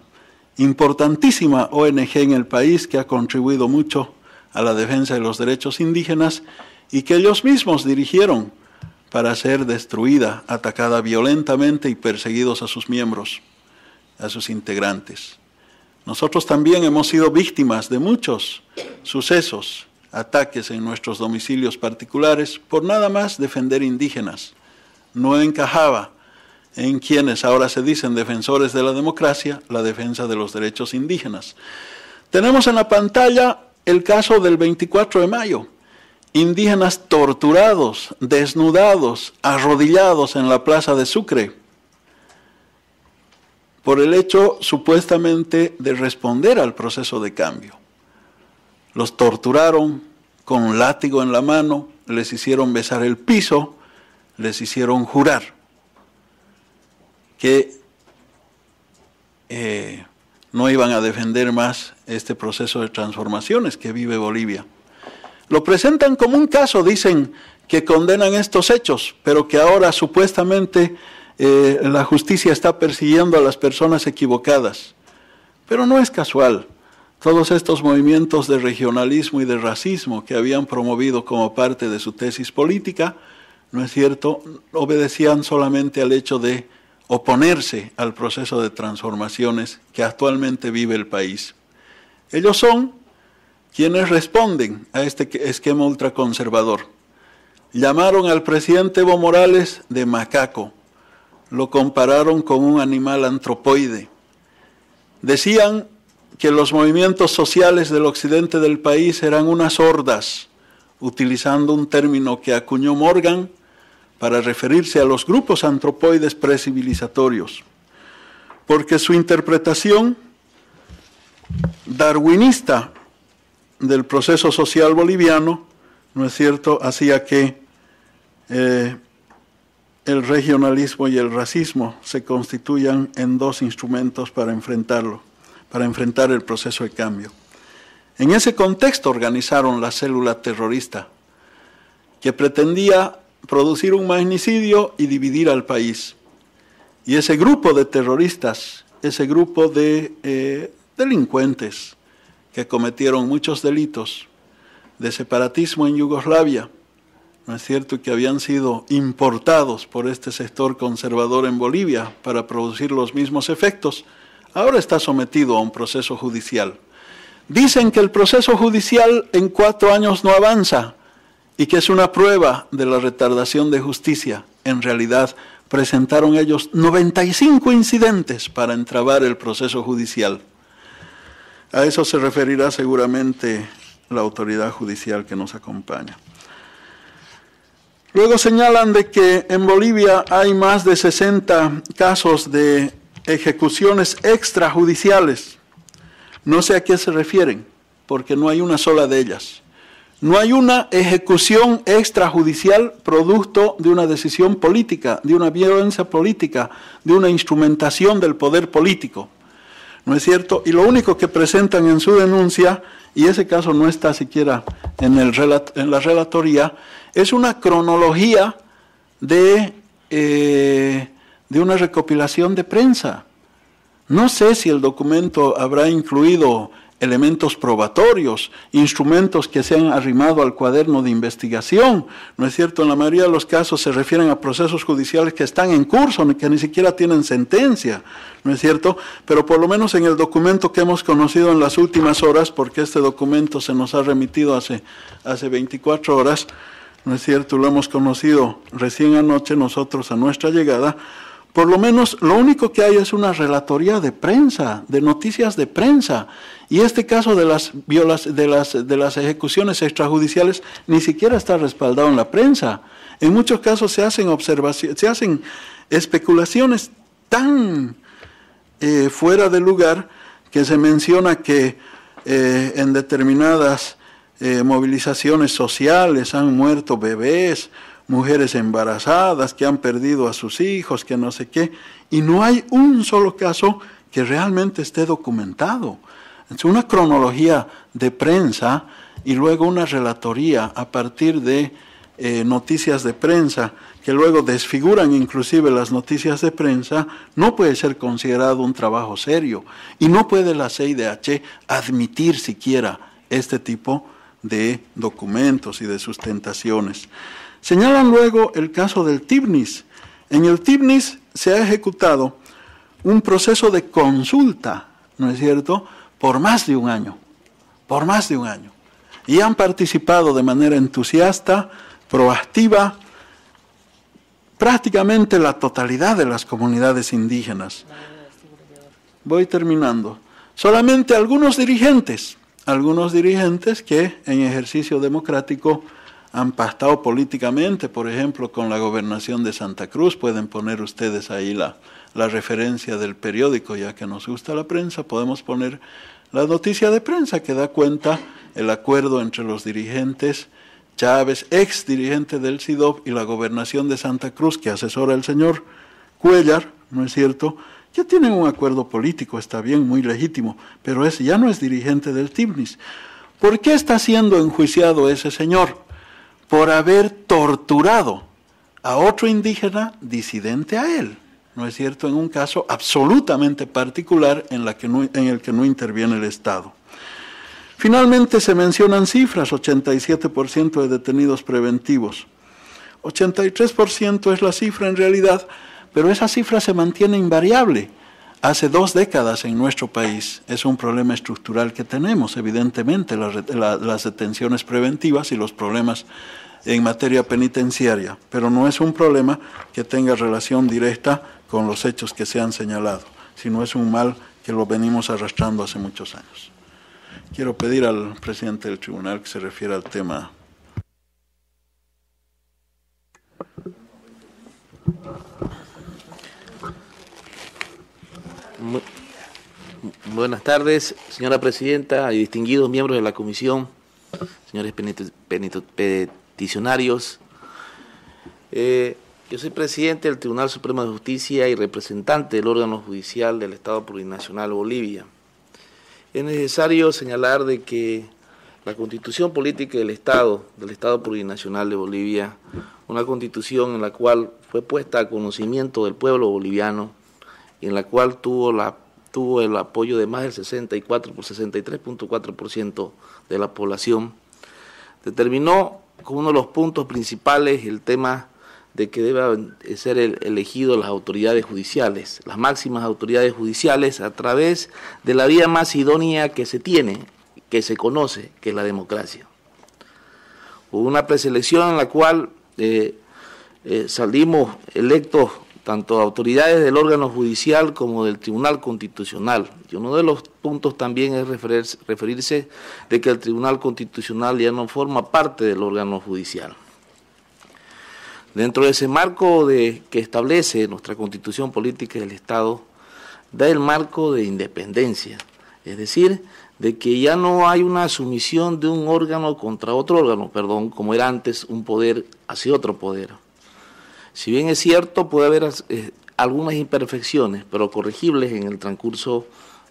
S6: importantísima ONG en el país que ha contribuido mucho a la defensa de los derechos indígenas y que ellos mismos dirigieron para ser destruida, atacada violentamente y perseguidos a sus miembros, a sus integrantes. Nosotros también hemos sido víctimas de muchos sucesos, ataques en nuestros domicilios particulares por nada más defender indígenas. No encajaba en quienes ahora se dicen defensores de la democracia, la defensa de los derechos indígenas. Tenemos en la pantalla el caso del 24 de mayo, indígenas torturados, desnudados, arrodillados en la plaza de Sucre, por el hecho supuestamente de responder al proceso de cambio. Los torturaron con un látigo en la mano, les hicieron besar el piso, les hicieron jurar que eh, no iban a defender más este proceso de transformaciones que vive Bolivia. Lo presentan como un caso, dicen que condenan estos hechos, pero que ahora supuestamente eh, la justicia está persiguiendo a las personas equivocadas. Pero no es casual. Todos estos movimientos de regionalismo y de racismo que habían promovido como parte de su tesis política, no es cierto, obedecían solamente al hecho de oponerse al proceso de transformaciones que actualmente vive el país. Ellos son quienes responden a este esquema ultraconservador. Llamaron al presidente Evo Morales de macaco, lo compararon con un animal antropoide. Decían que los movimientos sociales del occidente del país eran unas hordas, utilizando un término que acuñó Morgan para referirse a los grupos antropoides precivilizatorios, porque su interpretación darwinista del proceso social boliviano, ¿no es cierto?, hacía que eh, el regionalismo y el racismo se constituyan en dos instrumentos para enfrentarlo, para enfrentar el proceso de cambio. En ese contexto organizaron la célula terrorista, que pretendía producir un magnicidio y dividir al país. Y ese grupo de terroristas, ese grupo de eh, delincuentes que cometieron muchos delitos de separatismo en Yugoslavia, ¿no es cierto? Que habían sido importados por este sector conservador en Bolivia para producir los mismos efectos, ahora está sometido a un proceso judicial. Dicen que el proceso judicial en cuatro años no avanza, y que es una prueba de la retardación de justicia. En realidad, presentaron ellos 95 incidentes para entrabar el proceso judicial. A eso se referirá seguramente la autoridad judicial que nos acompaña. Luego señalan de que en Bolivia hay más de 60 casos de ejecuciones extrajudiciales. No sé a qué se refieren, porque no hay una sola de ellas. No hay una ejecución extrajudicial producto de una decisión política, de una violencia política, de una instrumentación del poder político. ¿No es cierto? Y lo único que presentan en su denuncia, y ese caso no está siquiera en, el en la relatoría, es una cronología eh, de una recopilación de prensa. No sé si el documento habrá incluido elementos probatorios, instrumentos que se han arrimado al cuaderno de investigación. ¿No es cierto? En la mayoría de los casos se refieren a procesos judiciales que están en curso, que ni siquiera tienen sentencia. ¿No es cierto? Pero por lo menos en el documento que hemos conocido en las últimas horas, porque este documento se nos ha remitido hace, hace 24 horas, ¿no es cierto? Lo hemos conocido recién anoche nosotros a nuestra llegada. Por lo menos lo único que hay es una relatoría de prensa, de noticias de prensa y este caso de las, violas, de las, de las ejecuciones extrajudiciales ni siquiera está respaldado en la prensa. En muchos casos se hacen, observaciones, se hacen especulaciones tan eh, fuera de lugar que se menciona que eh, en determinadas eh, movilizaciones sociales han muerto bebés, mujeres embarazadas que han perdido a sus hijos, que no sé qué, y no hay un solo caso que realmente esté documentado una cronología de prensa y luego una relatoría a partir de eh, noticias de prensa que luego desfiguran inclusive las noticias de prensa, no puede ser considerado un trabajo serio y no puede la CIDH admitir siquiera este tipo de documentos y de sustentaciones. Señalan luego el caso del TIBNIS. En el TIBNIS se ha ejecutado un proceso de consulta, ¿no es cierto?, por más de un año, por más de un año, y han participado de manera entusiasta, proactiva, prácticamente la totalidad de las comunidades indígenas. Voy terminando. Solamente algunos dirigentes, algunos dirigentes que en ejercicio democrático han pactado políticamente, por ejemplo, con la gobernación de Santa Cruz, pueden poner ustedes ahí la, la referencia del periódico, ya que nos gusta la prensa, podemos poner la noticia de prensa que da cuenta el acuerdo entre los dirigentes Chávez, ex dirigente del SIDOP, y la gobernación de Santa Cruz, que asesora el señor Cuellar, ¿no es cierto? Ya tienen un acuerdo político, está bien, muy legítimo, pero ese ya no es dirigente del TIBNIS. ¿Por qué está siendo enjuiciado ese señor? Por haber torturado a otro indígena disidente a él. ¿no es cierto?, en un caso absolutamente particular en, la que en el que no interviene el Estado. Finalmente se mencionan cifras, 87% de detenidos preventivos. 83% es la cifra en realidad, pero esa cifra se mantiene invariable. Hace dos décadas en nuestro país es un problema estructural que tenemos, evidentemente, las detenciones preventivas y los problemas en materia penitenciaria, pero no es un problema que tenga relación directa con los hechos que se han señalado, sino es un mal que lo venimos arrastrando hace muchos años. Quiero pedir al presidente del tribunal que se refiera al tema.
S7: Buenas tardes, señora presidenta y distinguidos miembros de la comisión, señores peticionarios. Eh, yo soy presidente del Tribunal Supremo de Justicia y representante del órgano judicial del Estado Plurinacional Bolivia. Es necesario señalar de que la constitución política del Estado, del Estado Plurinacional de Bolivia, una constitución en la cual fue puesta a conocimiento del pueblo boliviano y en la cual tuvo, la, tuvo el apoyo de más del 64, 63.4% de la población, determinó como uno de los puntos principales el tema de que deban ser elegidos las autoridades judiciales, las máximas autoridades judiciales a través de la vía más idónea que se tiene, que se conoce, que es la democracia. Hubo una preselección en la cual eh, eh, salimos electos tanto autoridades del órgano judicial como del Tribunal Constitucional. Y uno de los puntos también es referirse de que el Tribunal Constitucional ya no forma parte del órgano judicial. Dentro de ese marco de, que establece nuestra constitución política del Estado, da el marco de independencia, es decir, de que ya no hay una sumisión de un órgano contra otro órgano, perdón, como era antes un poder hacia otro poder. Si bien es cierto, puede haber eh, algunas imperfecciones, pero corregibles en el transcurso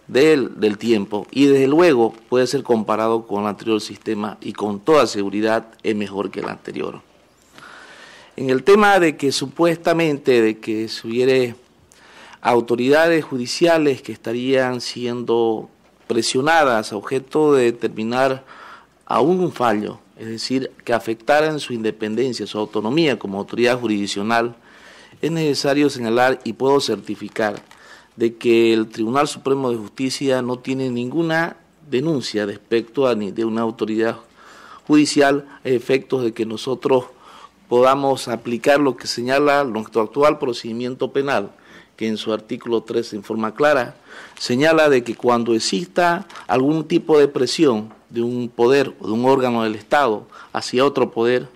S7: del, tiempo y desde luego puede ser comparado con el anterior sistema y con toda seguridad es mejor que el anterior. En el tema de que supuestamente de que autoridades judiciales que estarían siendo presionadas a objeto de determinar aún un fallo, es decir, que afectaran su independencia, su autonomía como autoridad jurisdiccional, es necesario señalar y puedo certificar de que el Tribunal Supremo de Justicia no tiene ninguna denuncia respecto a ni de una autoridad judicial a efectos de que nosotros podamos aplicar lo que señala nuestro actual procedimiento penal, que en su artículo 3 en forma clara señala de que cuando exista algún tipo de presión de un poder o de un órgano del Estado hacia otro poder,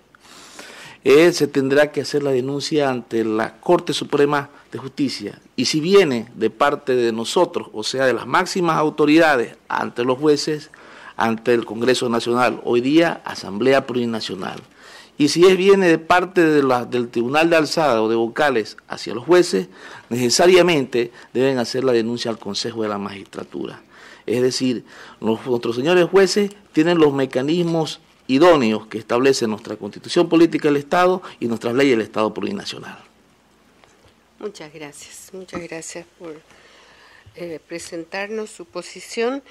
S7: eh, se tendrá que hacer la denuncia ante la Corte Suprema de Justicia. Y si viene de parte de nosotros, o sea, de las máximas autoridades, ante los jueces, ante el Congreso Nacional, hoy día Asamblea Plurinacional. Y si es viene de parte del tribunal de alzada o de vocales hacia los jueces, necesariamente deben hacer la denuncia al Consejo de la Magistratura. Es decir, nuestros señores jueces tienen los mecanismos idóneos que establece nuestra constitución política del Estado y nuestras leyes del Estado plurinacional.
S1: Muchas gracias, muchas gracias por eh, presentarnos su posición.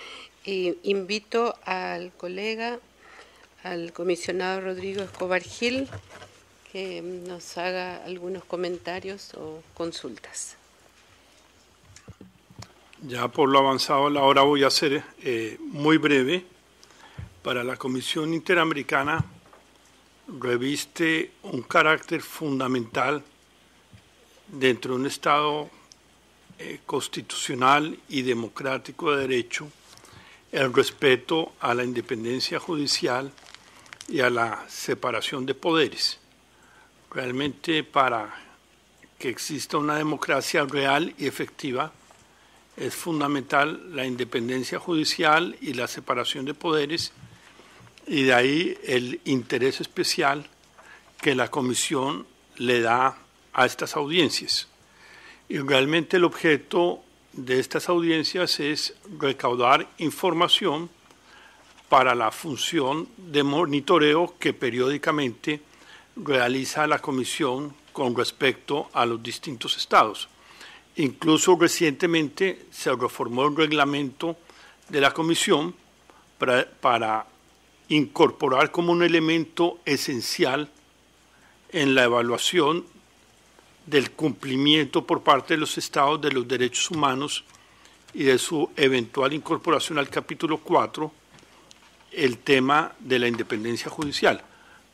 S1: invito al colega al comisionado Rodrigo Escobar Gil que nos haga algunos comentarios o consultas.
S5: Ya por lo avanzado la hora voy a ser eh, muy breve. Para la Comisión Interamericana reviste un carácter fundamental dentro de un Estado eh, constitucional y democrático de derecho el respeto a la independencia judicial y a la separación de poderes. Realmente para que exista una democracia real y efectiva es fundamental la independencia judicial y la separación de poderes y de ahí el interés especial que la comisión le da a estas audiencias. Y realmente el objeto de estas audiencias es recaudar información para la función de monitoreo que periódicamente realiza la Comisión con respecto a los distintos estados. Incluso recientemente se reformó el reglamento de la Comisión para, incorporar como un elemento esencial en la evaluación del cumplimiento por parte de los estados de los derechos humanos y de su eventual incorporación al capítulo 4 el tema de la independencia judicial.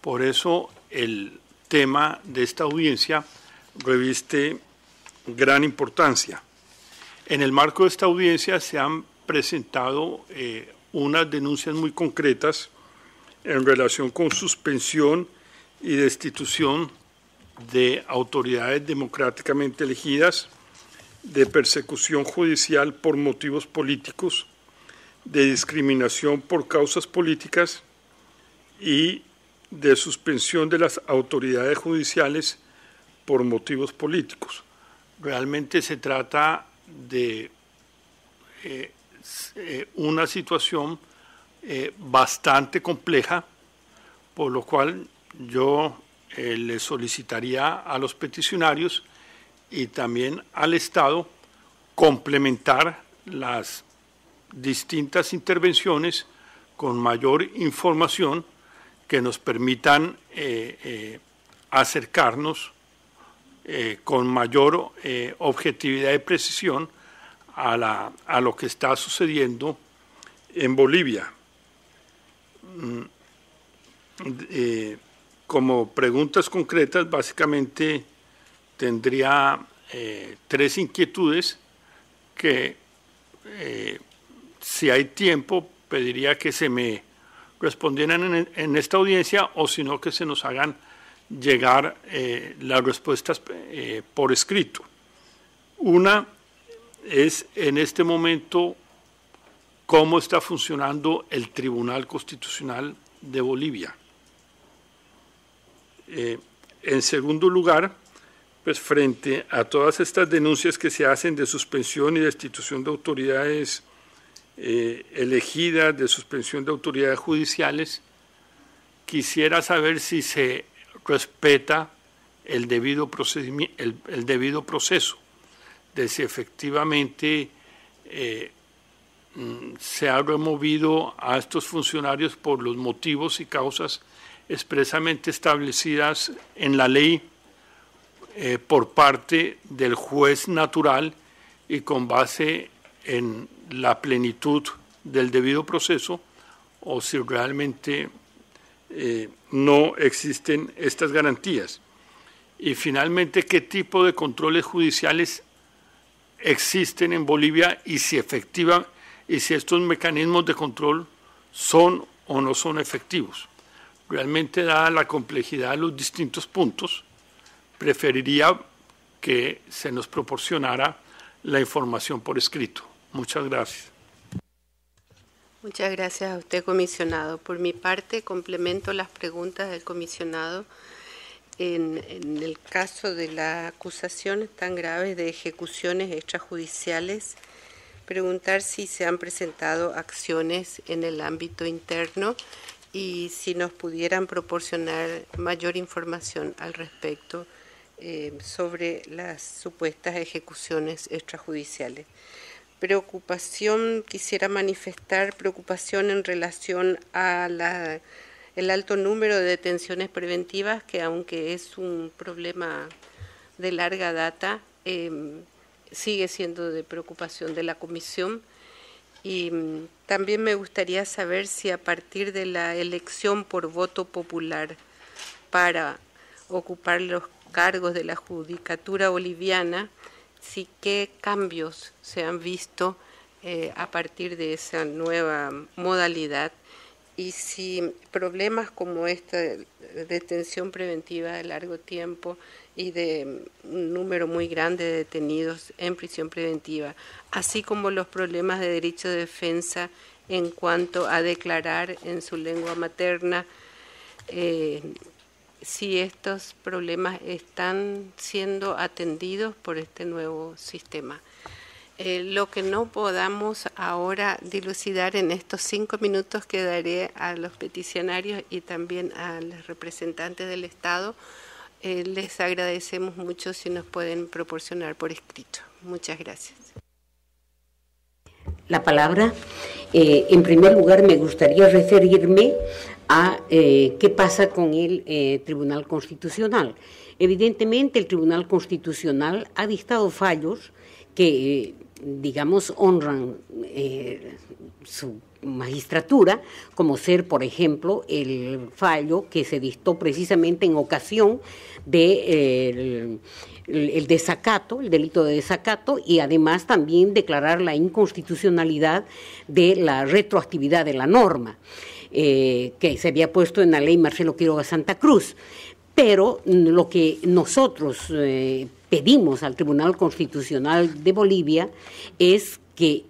S5: Por eso el tema de esta audiencia reviste gran importancia. En el marco de esta audiencia se han presentado eh, unas denuncias muy concretas en relación con suspensión y destitución de autoridades democráticamente elegidas, de persecución judicial por motivos políticos, de discriminación por causas políticas y de suspensión de las autoridades judiciales por motivos políticos. Realmente se trata de eh, eh, una situación eh, bastante compleja, por lo cual yo le solicitaría a los peticionarios y también al Estado complementar las distintas intervenciones con mayor información que nos permitan eh, eh, acercarnos eh, con mayor objetividad y precisión a, a lo que está sucediendo en Bolivia. Mm, como preguntas concretas, básicamente tendría tres inquietudes que si hay tiempo, pediría que se me respondieran en, esta audiencia o si no, que se nos hagan llegar eh, las respuestas eh, por escrito. Una es en este momento cómo está funcionando el Tribunal Constitucional de Bolivia. Eh, en segundo lugar, pues frente a todas estas denuncias que se hacen de suspensión y destitución de autoridades eh, elegida de suspensión de autoridades judiciales, quisiera saber si se respeta el debido, el debido proceso, de si efectivamente eh, mm, se ha removido a estos funcionarios por los motivos y causas expresamente establecidas en la ley eh, por parte del juez natural y con base en la plenitud del debido proceso o si realmente eh, no existen estas garantías. Y finalmente, ¿qué tipo de controles judiciales existen en Bolivia y si efectiva y si estos mecanismos de control son o no son efectivos? Realmente, dada la complejidad de los distintos puntos, preferiría que se nos proporcionara la información por escrito. Muchas gracias.
S1: Muchas gracias a usted, comisionado. Por mi parte, complemento las preguntas del comisionado. En, el caso de las acusaciones tan graves de ejecuciones extrajudiciales, preguntar si se han presentado acciones en el ámbito interno y si nos pudieran proporcionar mayor información al respecto eh, sobre las supuestas ejecuciones extrajudiciales preocupación, quisiera manifestar preocupación en relación a el alto número de detenciones preventivas, que aunque es un problema de larga data, em, sigue siendo de preocupación de la Comisión. Y mm, también me gustaría saber si a partir de la elección por voto popular para ocupar los cargos de la Judicatura Boliviana, si qué cambios se han visto eh, a partir de esa nueva modalidad y si problemas como esta detención preventiva de largo tiempo y de mm, un número muy grande de detenidos en prisión preventiva, así como los problemas de derecho de defensa en cuanto a declarar en su lengua materna, eh, si estos problemas están siendo atendidos por este nuevo sistema. Eh, lo que no podamos ahora dilucidar en estos cinco minutos que daré a los peticionarios y también a los representantes del Estado, eh, les agradecemos mucho si nos pueden proporcionar por escrito. Muchas gracias.
S3: La palabra. Eh, en primer lugar, me gustaría referirme a eh, qué pasa con el eh, Tribunal Constitucional. Evidentemente, el Tribunal Constitucional ha dictado fallos que, eh, digamos, honran su magistratura, como ser, por ejemplo, el fallo que se dictó precisamente en ocasión de... desacato, el delito de desacato, y además también declarar la inconstitucionalidad de la retroactividad de la norma. Eh, que se había puesto en la ley Marcelo Quiroga Santa Cruz. Pero lo que nosotros eh, pedimos al Tribunal Constitucional de Bolivia es que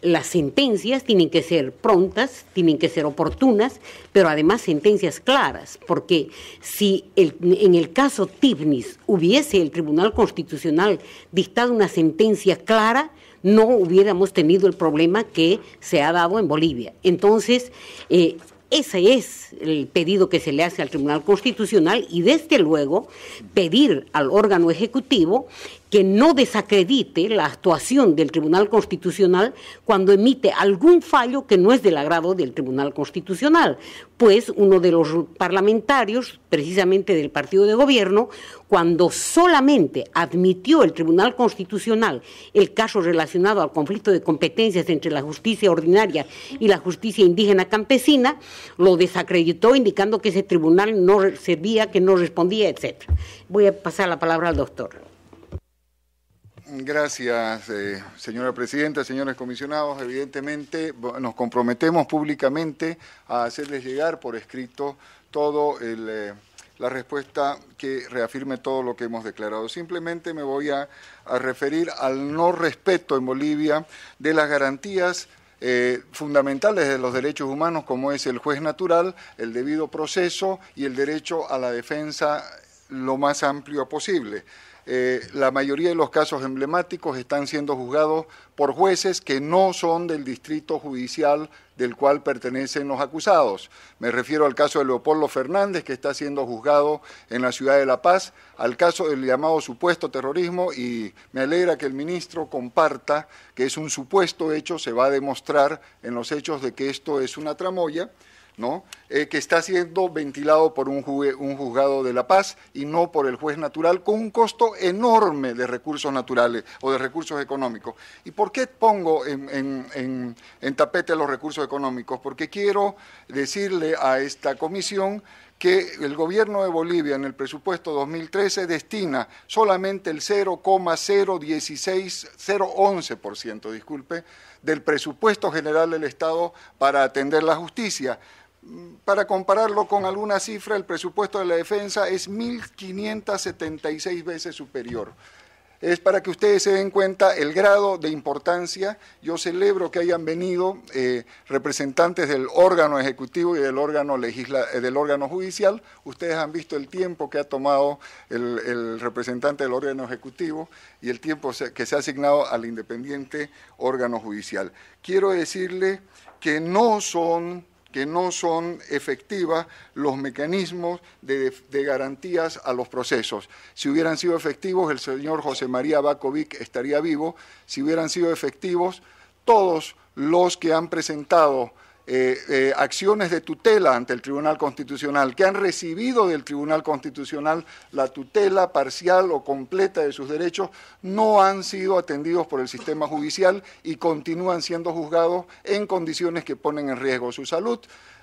S3: las sentencias tienen que ser prontas, tienen que ser oportunas, pero además sentencias claras, porque si en el caso Tibnis hubiese el Tribunal Constitucional dictado una sentencia clara, no hubiéramos tenido el problema que se ha dado en Bolivia. Entonces, eh, ese es el pedido que se le hace al Tribunal Constitucional y desde luego pedir al órgano ejecutivo que no desacredite la actuación del Tribunal Constitucional cuando emite algún fallo que no es del agrado del Tribunal Constitucional, pues uno de los parlamentarios, precisamente del partido de gobierno, cuando solamente admitió el Tribunal Constitucional el caso relacionado al conflicto de competencias entre la justicia ordinaria y la justicia indígena campesina, lo desacreditó indicando que ese tribunal no servía, que no respondía, etc. Voy a pasar la palabra al doctor.
S2: Gracias, eh, señora presidenta, señores comisionados. Evidentemente, nos comprometemos públicamente a hacerles llegar por escrito todo eh, la respuesta que reafirme todo lo que hemos declarado. Simplemente me voy a, referir al no respeto en Bolivia de las garantías eh, fundamentales de los derechos humanos, como es el juez natural, el debido proceso y el derecho a la defensa lo más amplio posible. Eh, la mayoría de los casos emblemáticos están siendo juzgados por jueces que no son del distrito judicial del cual pertenecen los acusados. Me refiero al caso de Leopoldo Fernández, que está siendo juzgado en la ciudad de La Paz, al caso del llamado supuesto terrorismo, y me alegra que el ministro comparta que es un supuesto hecho, se va a demostrar en los hechos de que esto es una tramoya. Eh, que está siendo ventilado por un, juzgado de la paz y no por el juez natural, con un costo enorme de recursos naturales o de recursos económicos. ¿Y por qué pongo en, tapete los recursos económicos? Porque quiero decirle a esta comisión que el gobierno de Bolivia en el presupuesto 2013 destina solamente el 0,016, disculpe, del presupuesto general del Estado para atender la justicia para compararlo con alguna cifra, el presupuesto de la defensa es 1.576 veces superior. Es para que ustedes se den cuenta el grado de importancia. Yo celebro que hayan venido eh, representantes del órgano ejecutivo y del órgano, eh, del órgano judicial. Ustedes han visto el tiempo que ha tomado el, el representante del órgano ejecutivo y el tiempo que se ha asignado al independiente órgano judicial. Quiero decirle que no son que no son efectivas los mecanismos de, garantías a los procesos. Si hubieran sido efectivos, el señor José María Bakovic estaría vivo. Si hubieran sido efectivos, todos los que han presentado eh, eh, acciones de tutela ante el Tribunal Constitucional, que han recibido del Tribunal Constitucional la tutela parcial o completa de sus derechos, no han sido atendidos por el sistema judicial y continúan siendo juzgados en condiciones que ponen en riesgo su salud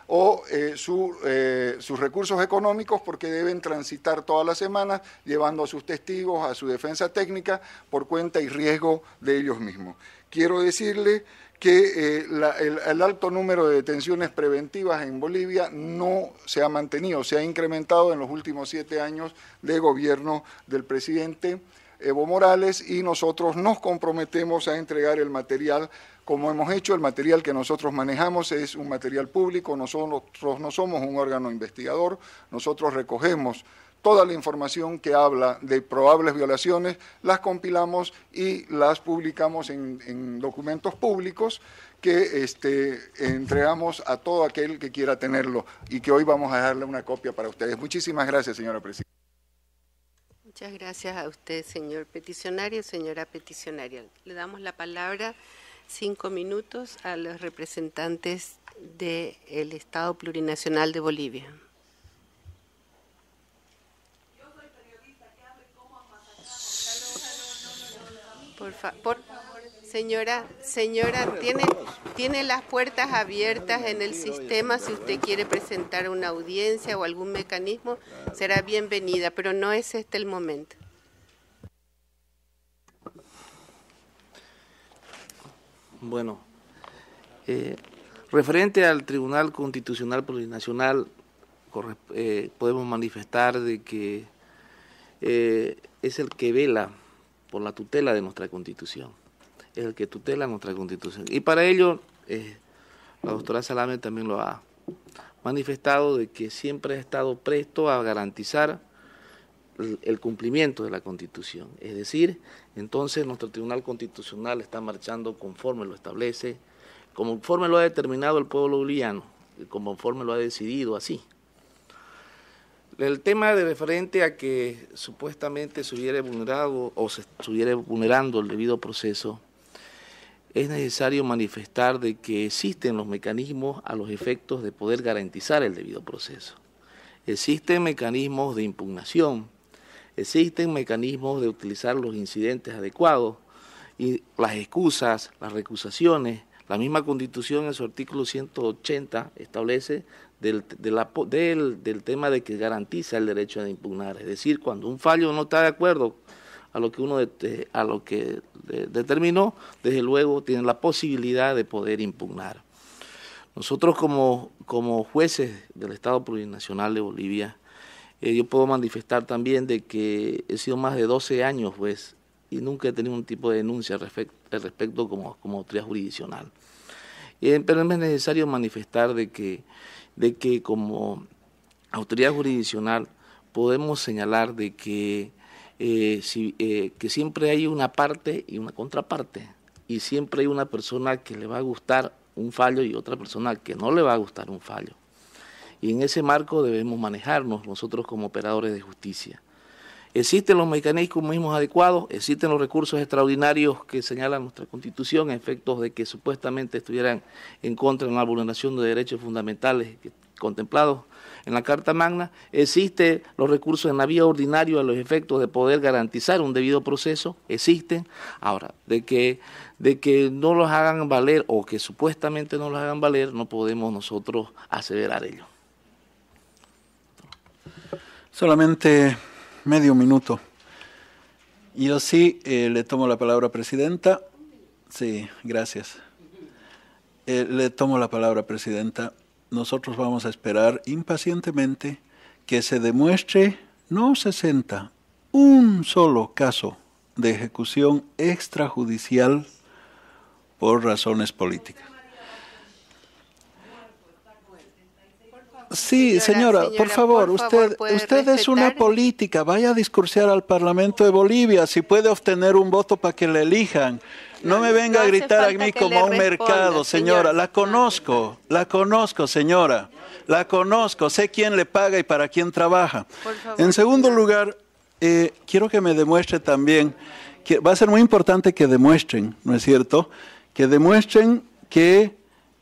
S2: o eh, sus recursos económicos porque deben transitar todas las semanas llevando a sus testigos, a su defensa técnica, por cuenta y riesgo de ellos mismos. Quiero decirle que eh, el, el, alto número de detenciones preventivas en Bolivia no se ha mantenido, se ha incrementado en los últimos siete años de gobierno del presidente Evo Morales y nosotros nos comprometemos a entregar el material como hemos hecho, el material que nosotros manejamos es un material público, nosotros no somos un órgano investigador, nosotros recogemos toda la información que habla de probables violaciones, las compilamos y las publicamos en, documentos públicos que este, entregamos a todo aquel que quiera tenerlo y que hoy vamos a darle una copia para ustedes. Muchísimas gracias, señora presidenta.
S1: Muchas gracias a usted, señor peticionario, señora peticionaria. Le damos la palabra cinco minutos a los representantes del Estado Plurinacional de Bolivia. Por favor, señora, señora, tiene, tiene las puertas abiertas en el sistema. Si usted quiere presentar una audiencia o algún mecanismo, será bienvenida, pero no es este el momento.
S7: Bueno, eh, referente al Tribunal Constitucional Plurinacional, eh, podemos manifestar de que eh, es el que vela por la tutela de nuestra constitución. Es el que tutela nuestra constitución. Y para ello, eh, la doctora Salame también lo ha manifestado de que siempre ha estado presto a garantizar el, el cumplimiento de la constitución. Es decir, entonces nuestro Tribunal Constitucional está marchando conforme lo establece, conforme lo ha determinado el pueblo boliviano, conforme lo ha decidido así. El tema de referente a que supuestamente se hubiera vulnerado o se estuviera vulnerando el debido proceso, es necesario manifestar de que existen los mecanismos a los efectos de poder garantizar el debido proceso. Existen mecanismos de impugnación, existen mecanismos de utilizar los incidentes adecuados y las excusas, las recusaciones. La misma Constitución en su artículo 180 establece del, del, tema de que garantiza el derecho de impugnar. Es decir, cuando un fallo no está de acuerdo a lo que uno a lo que determinó, desde luego tiene la posibilidad de poder impugnar. Nosotros como, como jueces del Estado Plurinacional de Bolivia, eh, yo puedo manifestar también de que he sido más de 12 años juez y nunca he tenido un tipo de denuncia al respecto, como, como autoridad jurisdiccional. Eh, pero es necesario manifestar de que de que como autoridad jurisdiccional podemos señalar de que, eh, eh, que siempre hay una parte y una contraparte y siempre hay una persona que le va a gustar un fallo y otra persona que no le va a gustar un fallo. Y en ese marco debemos manejarnos nosotros como operadores de justicia. Existen los mecanismos mismos adecuados, existen los recursos extraordinarios que señala nuestra Constitución a efectos de que supuestamente estuvieran en contra de la vulneración de derechos fundamentales contemplados en la Carta Magna. Existen los recursos en la vía ordinaria a los efectos de poder garantizar un debido proceso, existen. Ahora, de que, de que no los hagan valer o que supuestamente no los hagan valer, no podemos nosotros aseverar ello.
S6: Solamente medio minuto. Yo sí eh, le tomo la palabra, Presidenta. Sí, gracias. Eh, le tomo la palabra, Presidenta. Nosotros vamos a esperar impacientemente que se demuestre, no 60, un solo caso de ejecución extrajudicial por razones políticas. Sí, señora, por, favor, usted, usted es una política. Vaya a discursear al Parlamento de Bolivia si puede obtener un voto para que le elijan. No, me venga a gritar a mí como a un mercado, señora. La conozco, la conozco, señora. La conozco, sé quién le paga y para quién trabaja. En segundo lugar, eh, quiero que me demuestre también, que va a ser muy importante que demuestren, ¿no es cierto? Que demuestren que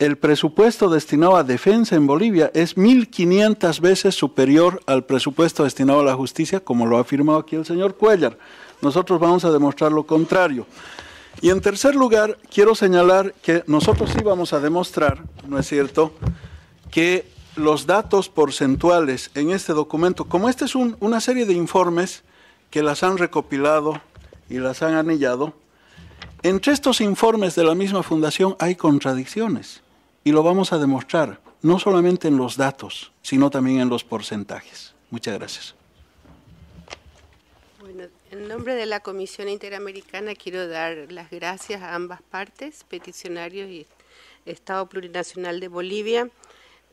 S6: el presupuesto destinado a defensa en Bolivia es 1.500 veces superior al presupuesto destinado a la justicia, como lo ha afirmado aquí el señor Cuellar. Nosotros vamos a demostrar lo contrario. Y en tercer lugar, quiero señalar que nosotros sí vamos a demostrar, ¿no es cierto?, que los datos porcentuales en este documento, como este es una serie de informes que las han recopilado y las han anillado, entre estos informes de la misma fundación hay contradicciones. Y lo vamos a demostrar no solamente en los datos, sino también en los porcentajes. Muchas gracias.
S1: Bueno, en nombre de la Comisión Interamericana quiero dar las gracias a ambas partes, peticionarios y Estado Plurinacional de Bolivia.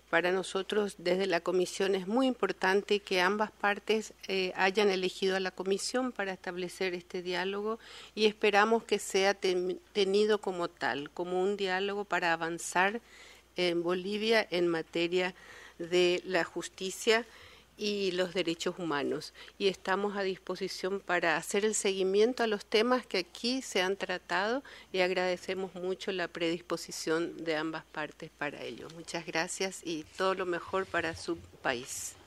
S1: Para nosotros desde la comisión es muy importante que ambas partes eh, hayan elegido a la comisión para establecer este diálogo y esperamos que sea tenido como tal, como un diálogo para avanzar en Bolivia en materia de la justicia y los derechos humanos. Y estamos a disposición para hacer el seguimiento a los temas que aquí se han tratado y agradecemos mucho la predisposición de ambas partes para ello. Muchas gracias y todo lo mejor para su país.